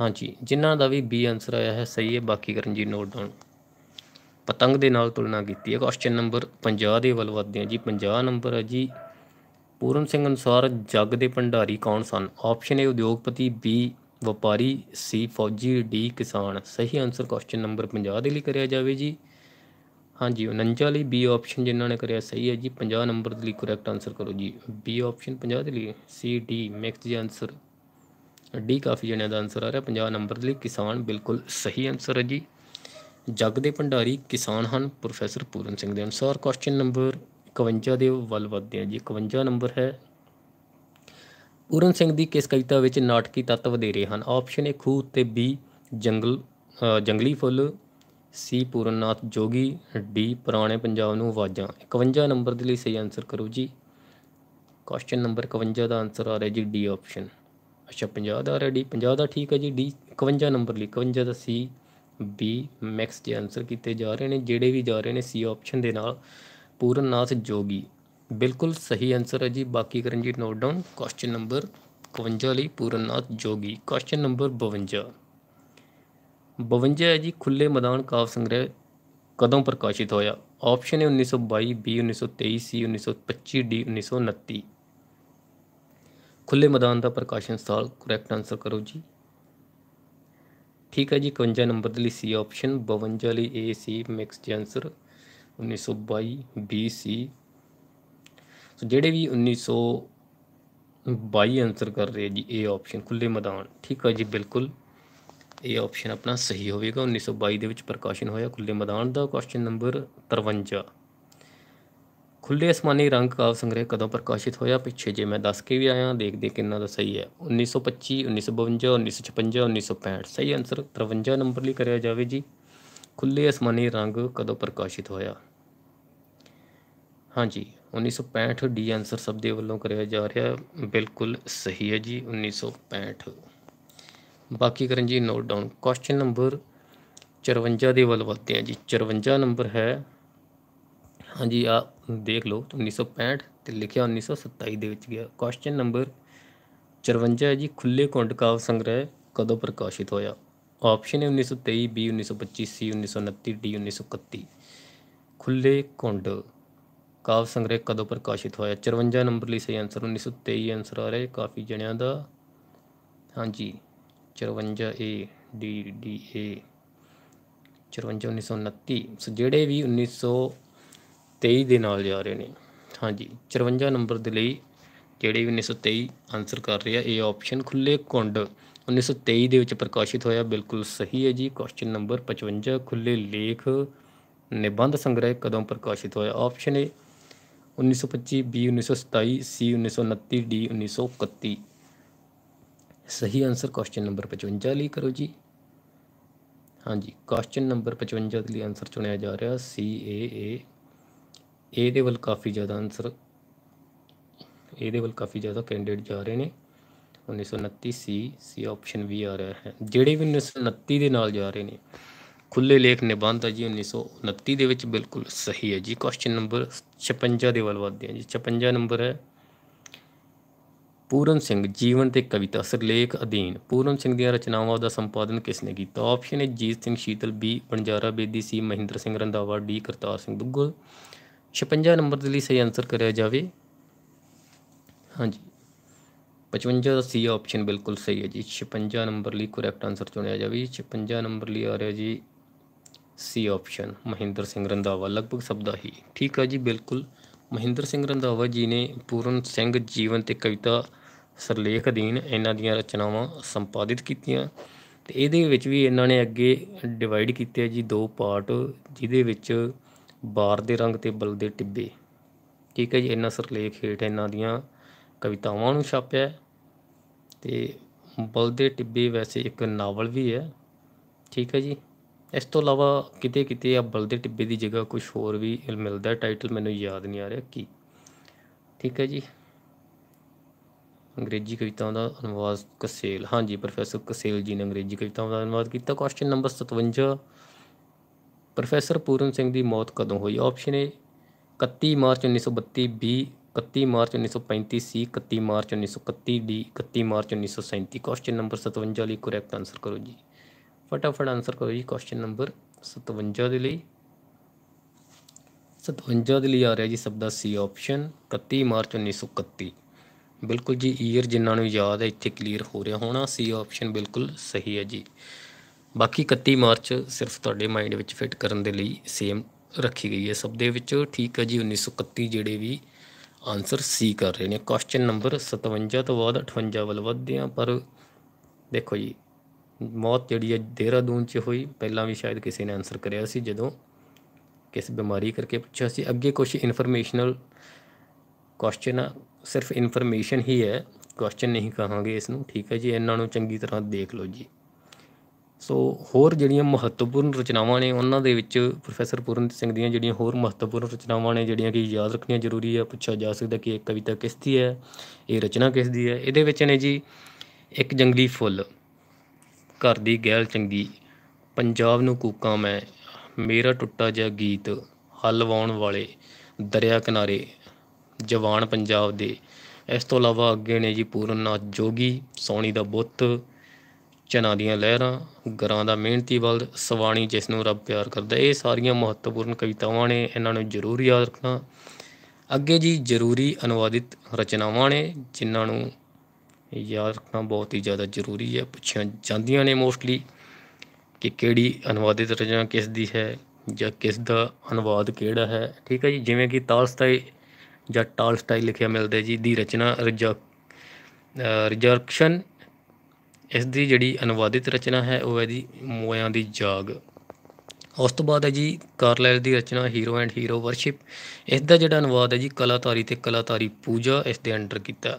ਹਾਂਜੀ ਜਿਨ੍ਹਾਂ ਦਾ ਵੀ B ਆਨਸਰ ਆਇਆ ਹੈ ਸਹੀ ਹੈ ਬਾਕੀ ਕਰਨ ਜੀ ਨੋਟ ਡਾਊਨ ਪਤੰਗ ਦੇ ਨਾਲ ਤੁਲਨਾ ਕੀਤੀ ਹੈ ਕੁਐਸਚਨ ਨੰਬਰ 50 ਦੇ ਵੱਲ ਵਧਦੇ ਹਾਂ ਜੀ 50 ਨੰਬਰ ਹੈ ਜੀ ਪੂਰਨ ਸਿੰਘ ਅਨੁਸਾਰ ਜੱਗ ਦੇ ਭੰਡਾਰੀ ਕੌਣ ਸਨ ਆਪਸ਼ਨ ਏ ਉਦਯੋਗਪਤੀ B ਵਪਾਰੀ C ਫੌਜੀ D ਕਿਸਾਨ ਸਹੀ ਆਨਸਰ ਕੁਐਸਚਨ ਨੰਬਰ 50 ਦੇ ਲਈ ਕਰਿਆ ਜਾਵੇ ਜੀ ਹਾਂਜੀ 49 ਲਈ ਬੀ ਆਪਸ਼ਨ ਜਿਨ੍ਹਾਂ ਨੇ ਕਰਿਆ ਸਹੀ ਹੈ ਜੀ 50 ਨੰਬਰ ਦੇ ਲਈ ਕਰੈਕਟ ਆਨਸਰ ਕਰੋ ਜੀ ਬੀ ਆਪਸ਼ਨ 50 ਦੇ ਲਈ ਸੀ ਡੀ ਮਿਕਸ ਜੀ ਆਨਸਰ ਡੀ ਕਾਫੀ ਜਣਿਆਂ ਦਾ ਆਨਸਰ ਆ ਰਿਹਾ 50 ਨੰਬਰ ਦੇ ਲਈ ਕਿਸਾਨ ਬਿਲਕੁਲ ਸਹੀ ਆਨਸਰ ਹੈ ਜੀ ਜਗ ਦੇ ਭੰਡਾਰੀ ਕਿਸਾਨ ਹਨ ਪ੍ਰੋਫੈਸਰ ਪੂਰਨ ਸਿੰਘ ਦੇ ਅਨਸਰ ਕੁਐਸਚਨ ਨੰਬਰ 51 ਦੇ ਵੱਲ ਵਧਦੇ ਆ ਜੀ 51 ਨੰਬਰ ਹੈ ਪੂਰਨ ਸਿੰਘ ਦੀ ਕਿਸ ਕਵਿਤਾ ਵਿੱਚ ਨਾਟਕੀ ਤੱਤ ਵਧੇਰੇ ਹਨ ਆਪਸ਼ਨ ਏ ਖੂਹ ਤੇ ਬੀ ਜੰਗਲ ਜੰਗਲੀ ਫੁੱਲ ਸੀ ਪੂਰਨਨਾਥ ਜੋਗੀ ਡੀ ਪੁਰਾਣੇ ਪੰਜਾਬ ਨੂੰ ਆਵਾਜ਼ਾਂ 51 ਨੰਬਰ ਦੇ ਲਈ ਸਹੀ ਆਨਸਰ ਕਰੋ ਜੀ ਕੁਐਸਚਨ ਨੰਬਰ 51 ਦਾ ਆਨਸਰ ਆ ਰਿਹਾ ਜੀ ਡੀ ਆਪਸ਼ਨ ਅੱਛਾ 50 ਦਾ ਆ ਰਿਹਾ ਡੀ 50 ਦਾ ਠੀਕ ਹੈ ਜੀ ਡੀ 51 ਨੰਬਰ ਲਈ 51 ਦਾ ਸੀ ਬੀ ਮੈਕਸ ਦੇ ਆਨਸਰ ਕੀਤੇ ਜਾ ਰਹੇ ਨੇ ਜਿਹੜੇ ਵੀ ਜਾ ਰਹੇ ਨੇ ਸੀ ਆਪਸ਼ਨ ਦੇ ਨਾਲ ਪੂਰਨਨਾਥ ਜੋਗੀ ਬਿਲਕੁਲ ਸਹੀ ਆਨਸਰ ਹੈ ਜੀ ਬਾਕੀ ਕਰਨ ਜੀ ਨੋਟ ਡਾਊਨ ਕੁਐਸਚਨ ਨੰਬਰ 51 ਲਈ ਪੂਰਨਨਾਥ ਜੋਗੀ ਕੁਐਸਚਨ ਨੰਬਰ 52 52 ਹੈ ਜੀ ਖੁੱਲੇ ਮੈਦਾਨ ਕਾਵ ਸੰਗ੍ਰਹਿ ਕਦੋਂ ਪ੍ਰਕਾਸ਼ਿਤ ਹੋਇਆ ਆਪਸ਼ਨ ਹੈ 1922 ਬੀ 1923 ਸੀ 1925 ਡੀ 1929 ਖੁੱਲੇ ਮੈਦਾਨ ਦਾ ਪ੍ਰਕਾਸ਼ਨ ਸਾਲ ਕਰੈਕਟ ਆਨਸਰ ਕਰੋ ਜੀ ਠੀਕ ਹੈ ਜੀ 51 ਨੰਬਰ ਦੇ ਲਈ ਸੀ ਆਪਸ਼ਨ 52 ਲਈ ਏ ਸੀ ਮਿਕਸ ਜੀ ਆਨਸਰ 1922 ਬੀ ਸੀ ਸੋ ਜਿਹੜੇ ਵੀ 1922 ਆਨਸਰ ਕਰ ਰਹੇ ਜੀ ਏ ਆਪਸ਼ਨ ਖੁੱਲੇ ਮੈਦਾਨ ਠੀਕ ਹੈ ਜੀ ਬਿਲਕੁਲ ਇਹ ਆਪਸ਼ਨ ਆਪਣਾ ਸਹੀ ਹੋਵੇਗਾ 1922 ਦੇ ਵਿੱਚ ਪ੍ਰਕਾਸ਼ਨ ਹੋਇਆ ਖੁੱਲੇ ਮੈਦਾਨ ਦਾ ਕੁਐਸਚਨ ਨੰਬਰ 53 ਖੁੱਲੇ ਅਸਮਾਨੀ ਰੰਗ ਕਾਵ ਸੰਗ੍ਰਹਿ ਕਦੋਂ ਪ੍ਰਕਾਸ਼ਿਤ ਹੋਇਆ ਪਿੱਛੇ ਜੇ ਮੈਂ ਦੱਸ ਕੇ ਵੀ ਆਇਆ ਦੇਖਦੇ ਕਿੰਨਾ ਦਾ ਸਹੀ ਹੈ 1925 1952 1956 1965 ਸਹੀ ਆਨਸਰ 53 ਨੰਬਰ ਲਈ ਕਰਿਆ ਜਾਵੇ ਜੀ ਖੁੱਲੇ ਅਸਮਾਨੀ ਰੰਗ ਕਦੋਂ ਪ੍ਰਕਾਸ਼ਿਤ ਹੋਇਆ ਹਾਂਜੀ 1965 ਡੀ ਆਨਸਰ ਸਭ ਦੇ ਵੱਲੋਂ ਕਰਿਆ ਜਾ ਰਿਹਾ ਬਿਲਕੁਲ ਸਹੀ ਹੈ ਜੀ 1965 ਬਾਕੀ ਕਰਨ ਜੀ ਨੋਟ ਡਾਊਨ ਕੁਐਸਚਨ ਨੰਬਰ 54 ਦੇ ਵੱਲ ਵਧਦੇ ਆ ਜੀ 54 ਨੰਬਰ ਹੈ ਹਾਂਜੀ ਆ ਦੇਖ ਲਓ 1965 ਤੇ ਲਿਖਿਆ 1927 ਦੇ ਵਿੱਚ ਗਿਆ ਕੁਐਸਚਨ ਨੰਬਰ 54 ਹੈ ਜੀ ਖੁੱਲੇ ਕੁੰਡ ਕਾਵ ਸੰਗ੍ਰਹਿ ਕਦੋਂ ਪ੍ਰਕਾਸ਼ਿਤ ਹੋਇਆ ਆਪਸ਼ਨ ਹੈ 1923 ਬੀ 1925 ਸੀ 1929 ਡੀ 1931 ਖੁੱਲੇ ਕੁੰਡ ਕਾਵ ਸੰਗ੍ਰਹਿ ਕਦੋਂ ਪ੍ਰਕਾਸ਼ਿਤ ਹੋਇਆ 54 ਨੰਬਰ ਲਈ ਸਹੀ ਆਨਸਰ 1923 ਆਨਸਰ ਆ ਰਿਹਾ ਹੈ ਕਾਫੀ ਜਣਿਆਂ ਦਾ ਹਾਂਜੀ 54A DDA 54 ਸੋ ਜਿਹੜੇ ਵੀ 1923 ਦੇ ਨਾਲ ਜਾ ਰਹੇ ਨੇ ਹਾਂਜੀ 54 ਨੰਬਰ ਦੇ ਲਈ ਜਿਹੜੇ ਵੀ 1923 ਆਨਸਰ ਕਰ ਰਹੇ ਆ ਇਹ ਆਪਸ਼ਨ ਖੁੱਲੇ ਕੁੰਡ 1923 ਦੇ ਵਿੱਚ ਪ੍ਰਕਾਸ਼ਿਤ ਹੋਇਆ ਬਿਲਕੁਲ ਸਹੀ ਹੈ ਜੀ ਕੁਐਸਚਨ ਨੰਬਰ 55 ਖੁੱਲੇ ਲੇਖ ਨਿਬੰਧ ਸੰਗ੍ਰਹਿ ਕਦੋਂ ਪ੍ਰਕਾਸ਼ਿਤ ਹੋਇਆ option A 1925 B 1927 C 1929 D 1931 ਸਹੀ ਆਨਸਰ ਕੁਐਸਚਨ ਨੰਬਰ 55 ਲਈ ਕਰੋ ਜੀ ਹਾਂਜੀ ਕੁਐਸਚਨ ਨੰਬਰ 55 ਦੇ ਲਈ ਆਨਸਰ ਚੁਣਿਆ ਜਾ ਰਿਹਾ ਸੀ ਏ ਏ ਏ ਦੇ ਵੱਲ ਕਾਫੀ ਜ਼ਿਆਦਾ ਆਨਸਰ ਏ ਦੇ ਵੱਲ ਕਾਫੀ ਜ਼ਿਆਦਾ ਕੈਂਡੀਡੇਟ ਜਾ ਰਹੇ ਨੇ 1929 ਸੀ ਸੀ ਆਪਸ਼ਨ ਵੀ ਆ ਰਿਹਾ ਹੈ ਜਿਹੜੇ ਵੀ 1929 ਦੇ ਨਾਲ ਜਾ ਰਹੇ ਨੇ ਖੁੱਲੇ ਲੇਖ ਨਿਬੰਧ ਹੈ ਜੀ 1929 ਦੇ ਵਿੱਚ ਬਿਲਕੁਲ ਸਹੀ ਹੈ ਜੀ ਕੁਐਸਚਨ ਨੰਬਰ 56 ਦੇ ਵੱਲ ਵਧਦੇ ਹਾਂ ਜੀ 56 ਨੰਬਰ ਹੈ ਪੂਰਨ ਸਿੰਘ ਜੀਵਨ ਤੇ ਕਵਿਤਾ ਸਿਰਲੇਖ ਅਧੀਨ ਪੂਰਨ ਸਿੰਘ ਦੀਆਂ ਰਚਨਾਵਾਂ ਦਾ ਸੰਪਾਦਨ ਕਿਸ ਨੇ ਕੀਤਾ ਆਪਸ਼ਨ ਹੈ Jeet Singh Sheetal B Panjara Bedi C Mahinder Singh Randhawa D Kartar Singh Duggal 56 number ਦੇ ਲਈ ਸਹੀ ਆਨਸਰ ਕਰਿਆ ਜਾਵੇ ਹਾਂਜੀ 55 ਦਾ ਸੀ ਆਪਸ਼ਨ ਬਿਲਕੁਲ ਸਹੀ ਹੈ ਜੀ 56 ਨੰਬਰ ਲਈ ਕਰੈਕਟ ਆਨਸਰ ਚੁਣਿਆ ਜਾਵੇ 56 ਨੰਬਰ ਲਈ ਆ ਰਿਹਾ ਜੀ ਸੀ ਆਪਸ਼ਨ ਮਹਿੰਦਰ ਸਿੰਘ ਰੰਧਾਵਾ ਲਗਭਗ ਸਭ ਦਾ ਹੀ ਠੀਕ ਹੈ ਜੀ ਬਿਲਕੁਲ ਮਹਿੰਦਰ ਸਿੰਘ ਰੰਧਾਵਾ ਜੀ ਨੇ ਪੂਰਨ ਸਿੰਘ ਜੀਵਨ ਤੇ ਕਵਿਤਾ ਸਰਲੇਖ ਅਧੀਨ ਇਹਨਾਂ ਦੀਆਂ ਰਚਨਾਵਾਂ ਸੰਪਾਦਿਤ ਕੀਤੀਆਂ ਤੇ ਇਹਦੇ ਵਿੱਚ ਵੀ ਇਹਨਾਂ ਨੇ ਅੱਗੇ ਡਿਵਾਈਡ ਕੀਤੇ ਜੀ ਦੋ ਪਾਰਟ ਜਿਹਦੇ ਵਿੱਚ ਬਾਰ ਦੇ ਰੰਗ ਤੇ ਬਲ ਦੇ ਟਿੱਬੇ ਠੀਕ ਹੈ ਜੀ ਇਹਨਾਂ ਸਰਲੇਖ ਹੇਠ ਇਹਨਾਂ ਦੀਆਂ ਕਵਿਤਾਵਾਂ ਨੂੰ ਛਾਪਿਆ ਤੇ ਬਲ ਦੇ ਟਿੱਬੇ ਵੈਸੇ ਇੱਕ ਨਾਵਲ ਵੀ ਹੈ ਠੀਕ ਹੈ ਜੀ ਇਸ ਤੋਂ ਇਲਾਵਾ ਕਿਤੇ ਕਿਤੇ ਆ ਬਲਦੇ ਟਿੱਬੇ ਦੀ ਜਗ੍ਹਾ ਕੁਝ ਹੋਰ ਵੀ ਮਿਲਦਾ ਟਾਈਟਲ ਮੈਨੂੰ ਯਾਦ ਨਹੀਂ ਆ ਰਿਹਾ ਕੀ ਠੀਕ ਹੈ ਜੀ ਅੰਗਰੇਜ਼ੀ ਕਵਿਤਾਵਾਂ ਦਾ ਅਨੁਵਾਦ ਕਸੇਲ ਹਾਂਜੀ ਪ੍ਰੋਫੈਸਰ ਕਸੇਲ ਜੀ ਨੇ ਅੰਗਰੇਜ਼ੀ ਕਵਿਤਾਵਾਂ ਦਾ ਅਨੁਵਾਦ ਕੀਤਾ question number 57 professor Puran Singh ਦੀ ਮੌਤ ਕਦੋਂ ਹੋਈ option A 31 March 1932 B 31 March 1935 C 31 March 1931 D 31 March 1937 question number 57 ਲਈ ਕਰੈਕਟ ਆਨਸਰ ਕਰੋ ਜੀ ਫਟਾਫਟ ਆਨਸਰ ਕਰੋ ਜੀ ਕੁਐਸਚਨ ਨੰਬਰ 57 ਦੇ ਲਈ 57 ਦੇ ਲਈ ਆ ਰਿਹਾ ਜੀ ਸਭ ਦਾ ਸੀ ਆਪਸ਼ਨ 31 ਮਾਰਚ 1931 ਬਿਲਕੁਲ ਜੀ ਈਅਰ ਜਿਨ੍ਹਾਂ ਨੂੰ ਯਾਦ ਹੈ ਇੱਥੇ ਕਲੀਅਰ ਹੋ ਰਿਹਾ ਹੋਣਾ ਸੀ ਆਪਸ਼ਨ ਬਿਲਕੁਲ ਸਹੀ ਹੈ ਜੀ ਬਾਕੀ 31 ਮਾਰਚ ਸਿਰਫ ਤੁਹਾਡੇ ਮਾਈਂਡ ਵਿੱਚ ਫਿੱਟ ਕਰਨ ਦੇ ਲਈ ਸੇਮ ਰੱਖੀ ਗਈ ਹੈ ਸਭ ਦੇ ਵਿੱਚ ਠੀਕ ਹੈ ਜੀ 1931 ਜਿਹੜੇ ਵੀ ਆਨਸਰ ਸੀ ਕਰ ਰਹੇ ਨੇ ਕੁਐਸਚਨ ਨੰਬਰ 57 ਤੋਂ ਬਾਅਦ 58 ਵੱਲ ਵਧਦੇ ਆ ਪਰ ਦੇਖੋ ਜੀ ਮੌਤ ਜਿਹੜੀ ਹੈ ਦੇਹਰਾਦੂਨ 'ਚ ਹੋਈ ਪਹਿਲਾਂ ਵੀ ਸ਼ਾਇਦ ਕਿਸੇ ਨੇ ਆਨਸਰ ਕਰਿਆ ਸੀ ਜਦੋਂ ਕਿਸ ਬਿਮਾਰੀ ਕਰਕੇ ਪੁੱਛਿਆ ਸੀ ਅੱਗੇ ਕੁਝ ਇਨਫੋਰਮੇਸ਼ਨਲ ਕੁਐਸਚਨ ਆ ਸਿਰਫ ਇਨਫੋਰਮੇਸ਼ਨ ਹੀ ਹੈ ਕੁਐਸਚਨ ਨਹੀਂ ਕਹਾਂਗੇ ਇਸ ਨੂੰ ਠੀਕ ਹੈ ਜੀ ਇਹਨਾਂ ਨੂੰ ਚੰਗੀ ਤਰ੍ਹਾਂ ਦੇਖ ਲਓ ਜੀ ਸੋ ਹੋਰ ਜਿਹੜੀਆਂ ਮਹੱਤਵਪੂਰਨ ਰਚਨਾਵਾਂ ਨੇ ਉਹਨਾਂ ਦੇ ਵਿੱਚ ਪ੍ਰੋਫੈਸਰ ਪੂਰਨ ਸਿੰਘ ਦੀਆਂ ਜਿਹੜੀਆਂ ਹੋਰ ਮਹੱਤਵਪੂਰਨ ਰਚਨਾਵਾਂ ਨੇ ਜਿਹੜੀਆਂ ਕਿ ਯਾਦ ਰੱਖਣੀਆਂ ਜ਼ਰੂਰੀ ਹੈ ਪੁੱਛਿਆ ਜਾ ਸਕਦਾ ਕਿ ਇਹ ਕਵਿਤਾ ਕਿਸ ਦੀ ਹੈ ਇਹ ਰਚਨਾ ਕਿਸ ਦੀ ਹੈ ਇਹਦੇ ਵਿੱਚ ਨੇ ਜੀ ਇੱਕ ਜੰਗਲੀ ਫੁੱਲ ਘਰ ਦੀ ਗੈਲ ਚੰਗੀ ਪੰਜਾਬ ਨੂੰ ਕੂਕਾਂ ਮੈਂ ਮੇਰਾ ਟੁੱਟਾ ਜਿਹਾ ਗੀਤ ਹਲਵਾਉਣ ਵਾਲੇ ਦਰਿਆ ਕਿਨਾਰੇ ਜਵਾਨ ਪੰਜਾਬ ਦੇ ਇਸ ਤੋਂ ਇਲਾਵਾ ਅੱਗੇ ਨੇ ਜੀ ਪੂਰਨ ਨਾਥ ਜੋਗੀ ਸੋਣੀ ਦਾ ਬੁੱਤ ਚਨਾ ਦੀਆਂ ਲਹਿਰਾਂ ਗਰਾਂ ਦਾ ਮਿਹਨਤੀ ਬਲ ਸਵਾਣੀ ਜਿਸ ਨੂੰ ਰੱਬ ਪਿਆਰ ਕਰਦਾ ਇਹ ਸਾਰੀਆਂ ਮਹੱਤਵਪੂਰਨ ਕਵਿਤਾਵਾਂ ਨੇ ਇਹਨਾਂ ਨੂੰ ਜ਼ਰੂਰ ਯਾਦ ਰੱਖਣਾ ਅੱਗੇ ਜੀ ਜ਼ਰੂਰੀ ਅਨੁਵਾਦਿਤ ਰਚਨਾਵਾਂ ਨੇ ਜਿਨ੍ਹਾਂ ਨੂੰ ਯਾਦ ਰੱਖਣਾ ਬਹੁਤ ਹੀ ਜ਼ਿਆਦਾ ਜ਼ਰੂਰੀ ਹੈ ਪੁੱਛੀਆਂ ਜਾਂਦੀਆਂ ਨੇ ਮੋਸਟਲੀ ਕਿ ਕਿਹੜੀ ਅਨੁਵਾਦਿਤ ਰਚਨਾ ਕਿਸ ਦੀ ਹੈ ਜਾਂ ਕਿਸ ਦਾ ਅਨੁਵਾਦ ਕਿਹੜਾ ਹੈ ਠੀਕ ਹੈ ਜੀ ਜਿਵੇਂ ਕਿ ਤਾਲਸਟਾਈ ਜਾਂ ਟਾਲਸਟਾਈ ਲਿਖਿਆ ਮਿਲਦਾ ਜੀ ਦੀ ਰਚਨਾ ਰਿਜਰਕਸ਼ਨ ਇਸ ਦੀ ਜਿਹੜੀ ਅਨੁਵਾਦਿਤ ਰਚਨਾ ਹੈ ਉਹ ਹੈ ਜੀ ਮੋਇਆਂ ਦੀ ਜਾਗ ਉਸ ਤੋਂ ਬਾਅਦ ਹੈ ਜੀ ਕਾਰਲਾਈਲ ਦੀ ਰਚਨਾ ਹੀਰੋ ਐਂਡ ਹੀਰੋ ਵਰਸ਼ਿਪ ਇਸ ਦਾ ਜਿਹੜਾ ਅਨੁਵਾਦ ਹੈ ਜੀ ਕਲਾਤਾਰੀ ਤੇ ਕਲਾਤਾਰੀ ਪੂਜਾ ਇਸ ਦੇ ਅੰਡਰ ਕੀਤਾ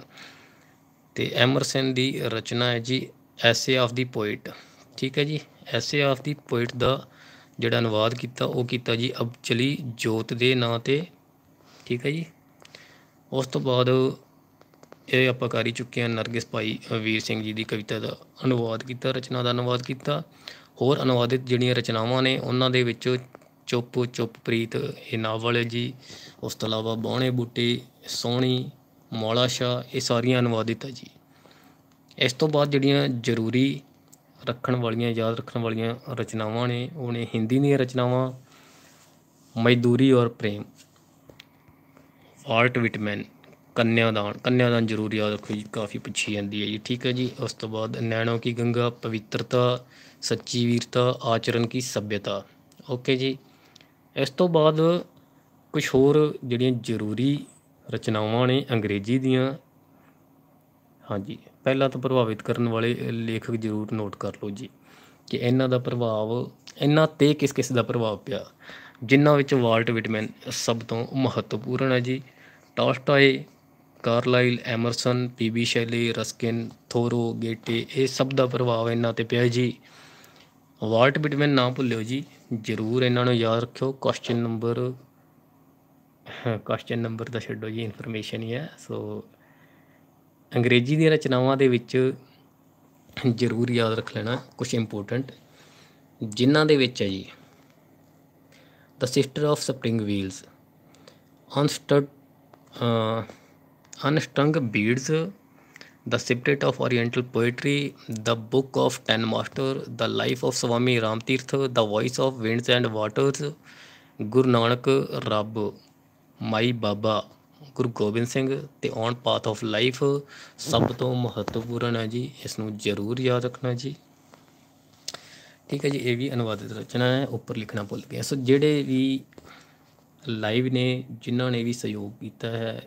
ਤੇ ਐਮਰਸਨ ਦੀ ਰਚਨਾ ਹੈ ਜੀ ਐਸੇ ਆਫ ਦੀ ਪੋਇਟ ਠੀਕ ਹੈ ਜੀ ਐਸੇ ਆਫ ਦੀ ਪੋਇਟ ਦਾ ਜਿਹੜਾ ਅਨੁਵਾਦ ਕੀਤਾ ਉਹ ਕੀਤਾ ਜੀ ਅਬਚਲੀ ਜੋਤ ਦੇ ਨਾਂ ਤੇ ਠੀਕ ਹੈ ਜੀ ਉਸ ਤੋਂ ਬਾਅਦ ਇਹ ਆਪਾਂ ਕਰੀ ਚੁੱਕੇ ਹਾਂ ਨਰਗਿਸ ਭਾਈ ਵੀਰ ਸਿੰਘ ਜੀ ਦੀ ਕਵਿਤਾ ਦਾ ਅਨੁਵਾਦ ਕੀਤਾ ਰਚਨਾ ਦਾ ਅਨੁਵਾਦ ਕੀਤਾ ਹੋਰ ਅਨੁਵਾਦਿਤ ਜਿਹੜੀਆਂ ਰਚਨਾਵਾਂ ਨੇ ਉਹਨਾਂ ਦੇ ਵਿੱਚ ਚੁੱਪ ਚੁੱਪ ਪ੍ਰੀਤ ਇਹ ਨਾਵਲ ਜੀ ਉਸ ਤੋਂ ਇਲਾਵਾ ਬੌਣੇ ਬੂਟੇ ਸੋਹਣੀ ਮੌਲਾ ਸ਼ਾ ਇਹ ਸਾਰੀਆਂ ਅਨੁਵਾਦਿਤ ਹੈ ਜੀ ਇਸ ਤੋਂ ਬਾਅਦ ਜਿਹੜੀਆਂ ਜ਼ਰੂਰੀ ਰੱਖਣ ਵਾਲੀਆਂ ਯਾਦ ਰੱਖਣ ਵਾਲੀਆਂ ਰਚਨਾਵਾਂ ਨੇ ਉਹ ਨੇ ਹਿੰਦੀ ਦੀਆਂ ਰਚਨਾਵਾਂ ਮਜ਼ਦੂਰੀ ਔਰ ਪ੍ਰੇਮ ਆਰਟ ਵਿਟਮੈਨ ਕੰਨਿਆਦਾਨ ਕੰਨਿਆਦਾਨ ਜ਼ਰੂਰੀ ਯਾਦ ਰੱਖੋ ਜੀ ਕਾਫੀ ਪੁੱਛੀ ਜਾਂਦੀ ਹੈ ਜੀ ਠੀਕ ਹੈ ਜੀ ਉਸ ਤੋਂ ਬਾਅਦ ਨੈਣੋ ਕੀ ਗੰਗਾ ਪਵਿੱਤਰਤਾ ਸੱਚੀ ਵੀਰਤਾ ਆਚਰਨ ਕੀ ਸਭਿਅਤਾ ਓਕੇ ਜੀ ਇਸ ਤੋਂ ਬਾਅਦ ਕੁਝ ਹੋਰ ਜਿਹੜੀਆਂ ਜ਼ਰੂਰੀ ਰਚਨਾਵਾਂ ਨੇ ਅੰਗਰੇਜ਼ੀ ਦੀਆਂ ਹਾਂਜੀ ਪਹਿਲਾਂ ਤਾਂ ਪ੍ਰਭਾਵਿਤ ਕਰਨ ਵਾਲੇ ਲੇਖਕ ਜ਼ਰੂਰ ਨੋਟ ਕਰ ਲਓ ਜੀ ਕਿ ਇਹਨਾਂ ਦਾ ਪ੍ਰਭਾਵ ਇਹਨਾਂ ਤੇ ਕਿਸ ਕਿਸ ਦਾ ਪ੍ਰਭਾਵ ਪਿਆ ਜਿਨ੍ਹਾਂ ਵਿੱਚ ਵਾਲਟ ਵਿਟਮਨ ਸਭ ਤੋਂ ਮਹੱਤਵਪੂਰਨ ਹੈ ਜੀ Tolstoy Carlyle Emerson PB Shelley Ruskin Thoreau Goethe ਇਹ ਸਭ ਦਾ ਪ੍ਰਭਾਵ ਇਹਨਾਂ ਤੇ ਪਿਆ ਜੀ ਵਾਲਟ ਵਿਟਮਨ ਨਾ ਭੁੱਲਿਓ ਜੀ ਜ਼ਰੂਰ ਇਹਨਾਂ ਨੂੰ ਯਾਦ ਰੱਖਿਓ ਕੁਐਸਚਨ ਨੰਬਰ ਕੁਐਸਚਨ ਨੰਬਰ ਤਾਂ ਛੱਡੋ ਜੀ ਇਨਫੋਰਮੇਸ਼ਨ ਹੀ ਹੈ ਸੋ ਅੰਗਰੇਜ਼ੀ ਦੀਆਂ ਰਚਨਾਵਾਂ ਦੇ ਵਿੱਚ ਜ਼ਰੂਰ ਯਾਦ ਰੱਖ ਲੈਣਾ ਕੁਝ ਇੰਪੋਰਟੈਂਟ ਜਿਨ੍ਹਾਂ ਦੇ ਵਿੱਚ ਹੈ ਜੀ the sister of spring wheels ਅਨਸਟਡ unstrung beads the spirit of oriental poetry the book of 10 master the life of Swami Ramtirath the voice of winds and waters Guru Nanak Rabb my ਬਾਬਾ ਗੁਰੂ ਗੋਬਿੰਦ ਸਿੰਘ ਤੇ ਔਨ ਪਾਥ ਆਫ ਲਾਈਫ ਸਭ ਤੋਂ ਮਹੱਤਵਪੂਰਨ ਹੈ ਜੀ ਇਸ ਨੂੰ ਜ਼ਰੂਰ ਯਾਦ ਰੱਖਣਾ ਜੀ ਠੀਕ ਹੈ ਜੀ ਇਹ ਵੀ ਅਨੁਵਾਦਿਤ ਰਚਨਾ ਹੈ ਉੱਪਰ ਲਿਖਣਾ ਭੁੱਲ ਗਿਆ ਸੋ ਜਿਹੜੇ ਵੀ ਲਾਈਵ ਨੇ ਜਿਨ੍ਹਾਂ ਨੇ ਵੀ ਸਹਿਯੋਗ ਕੀਤਾ ਹੈ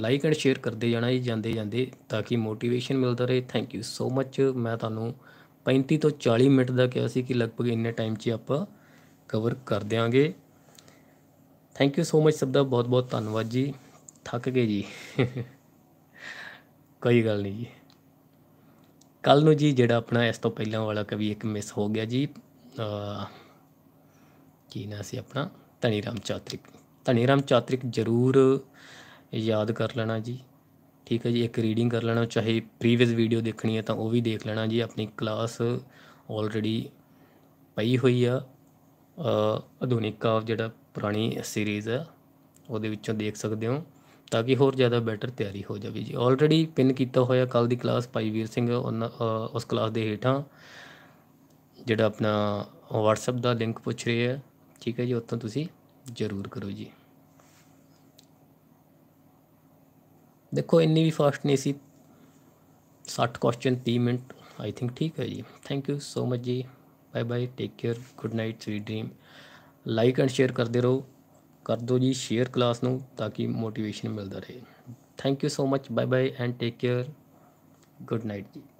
ਲਾਈਕ ਐਂਡ ਸ਼ੇਅਰ ਕਰਦੇ ਜਾਣਾ ਜੀ ਜਾਂਦੇ ਜਾਂਦੇ ਤਾਂ ਕਿ ਮੋਟੀਵੇਸ਼ਨ ਮਿਲਦਾ ਰਹੇ ਥੈਂਕ ਯੂ ਸੋ ਮੱਚ ਮੈਂ ਤੁਹਾਨੂੰ 35 ਤੋਂ 40 ਮਿੰਟ ਦਾ ਕਿਹਾ ਸੀ ਕਿ ਲਗਭਗ ਇੰਨੇ ਟਾਈਮ 'ਚ ਆਪਾਂ ਕਵਰ ਕਰ ਦਿਆਂਗੇ ਥੈਂਕ ਯੂ ਸੋ ਮਚ ਸਭ ਦਾ ਬਹੁਤ ਬਹੁਤ ਧੰਨਵਾਦ ਜੀ ਥੱਕ ਗਏ ਜੀ ਕੋਈ ਗੱਲ ਨਹੀਂ ਜੀ ਕੱਲ ਨੂੰ ਜੀ ਜਿਹੜਾ ਆਪਣਾ ਇਸ ਤੋਂ ਪਹਿਲਾਂ ਵਾਲਾ ਕਵੀ ਇੱਕ ਮਿਸ ਹੋ ਗਿਆ ਜੀ ਕੀ ਨਾਂ ਸੀ ਆਪਣਾ ਧਨੀਰਾਮ ਚਾਤ੍ਰਿਕ ਰਾਮ ਚਾਤ੍ਰਿਕ ਜ਼ਰੂਰ ਯਾਦ ਕਰ ਲੈਣਾ ਜੀ ਠੀਕ ਹੈ ਜੀ ਇੱਕ ਰੀਡਿੰਗ ਕਰ ਲੈਣਾ ਚਾਹੇ ਪ੍ਰੀਵੀਅਸ ਵੀਡੀਓ ਦੇਖਣੀ ਹੈ ਤਾਂ ਉਹ ਵੀ ਦੇਖ ਲੈਣਾ ਜੀ ਆਪਣੀ ਕਲਾਸ ਆਲਰੇਡੀ ਪਈ ਹੋਈ ਆ ਆਧੁਨਿਕ ਕਾਵ ਜਿਹੜਾ ਪੁਰਾਣੀ ਸੀਰੀਜ਼ ਹੈ ਉਹਦੇ ਵਿੱਚੋਂ ਦੇਖ ਸਕਦੇ ਹੋ ਤਾਂ ਕਿ ਹੋਰ ਜ਼ਿਆਦਾ ਬੈਟਰ ਤਿਆਰੀ ਹੋ ਜਾਵੇ ਜੀ ਆਲਰੇਡੀ ਪਿੰਨ ਕੀਤਾ ਹੋਇਆ ਕੱਲ ਦੀ ਕਲਾਸ ਭਾਈ ਵੀਰ ਸਿੰਘ ਉਸ ਕਲਾਸ ਦੇ ਹੇਠਾਂ ਜਿਹੜਾ ਆਪਣਾ WhatsApp ਦਾ ਲਿੰਕ ਪੁੱਛ ਰਿਹਾ ਹੈ ਠੀਕ ਹੈ ਜੀ ਉੱਥੋਂ ਤੁਸੀਂ ਜ਼ਰੂਰ ਕਰੋ ਜੀ ਦੇਖੋ ਇੰਨੀ ਵੀ ਫਾਸਟ ਨਹੀਂ ਸੀ 60 ਕੁਐਸਚਨ 30 ਮਿੰਟ ਆਈ ਥਿੰਕ ਠੀਕ ਹੈ ਜੀ ਥੈਂਕ ਯੂ ਸੋ ਮਚ ਜੀ bye bye take care good night sweet dream like and share ਕਰਦੇ ਰਹੋ ਕਰ ਦਿਓ ਜੀ ਸ਼ੇਅਰ ਕਲਾਸ ਨੂੰ ਤਾਂ ਕਿ ਮੋਟੀਵੇਸ਼ਨ ਮਿਲਦਾ ਰਹੇ thank you so much bye bye and take care good night ਜੀ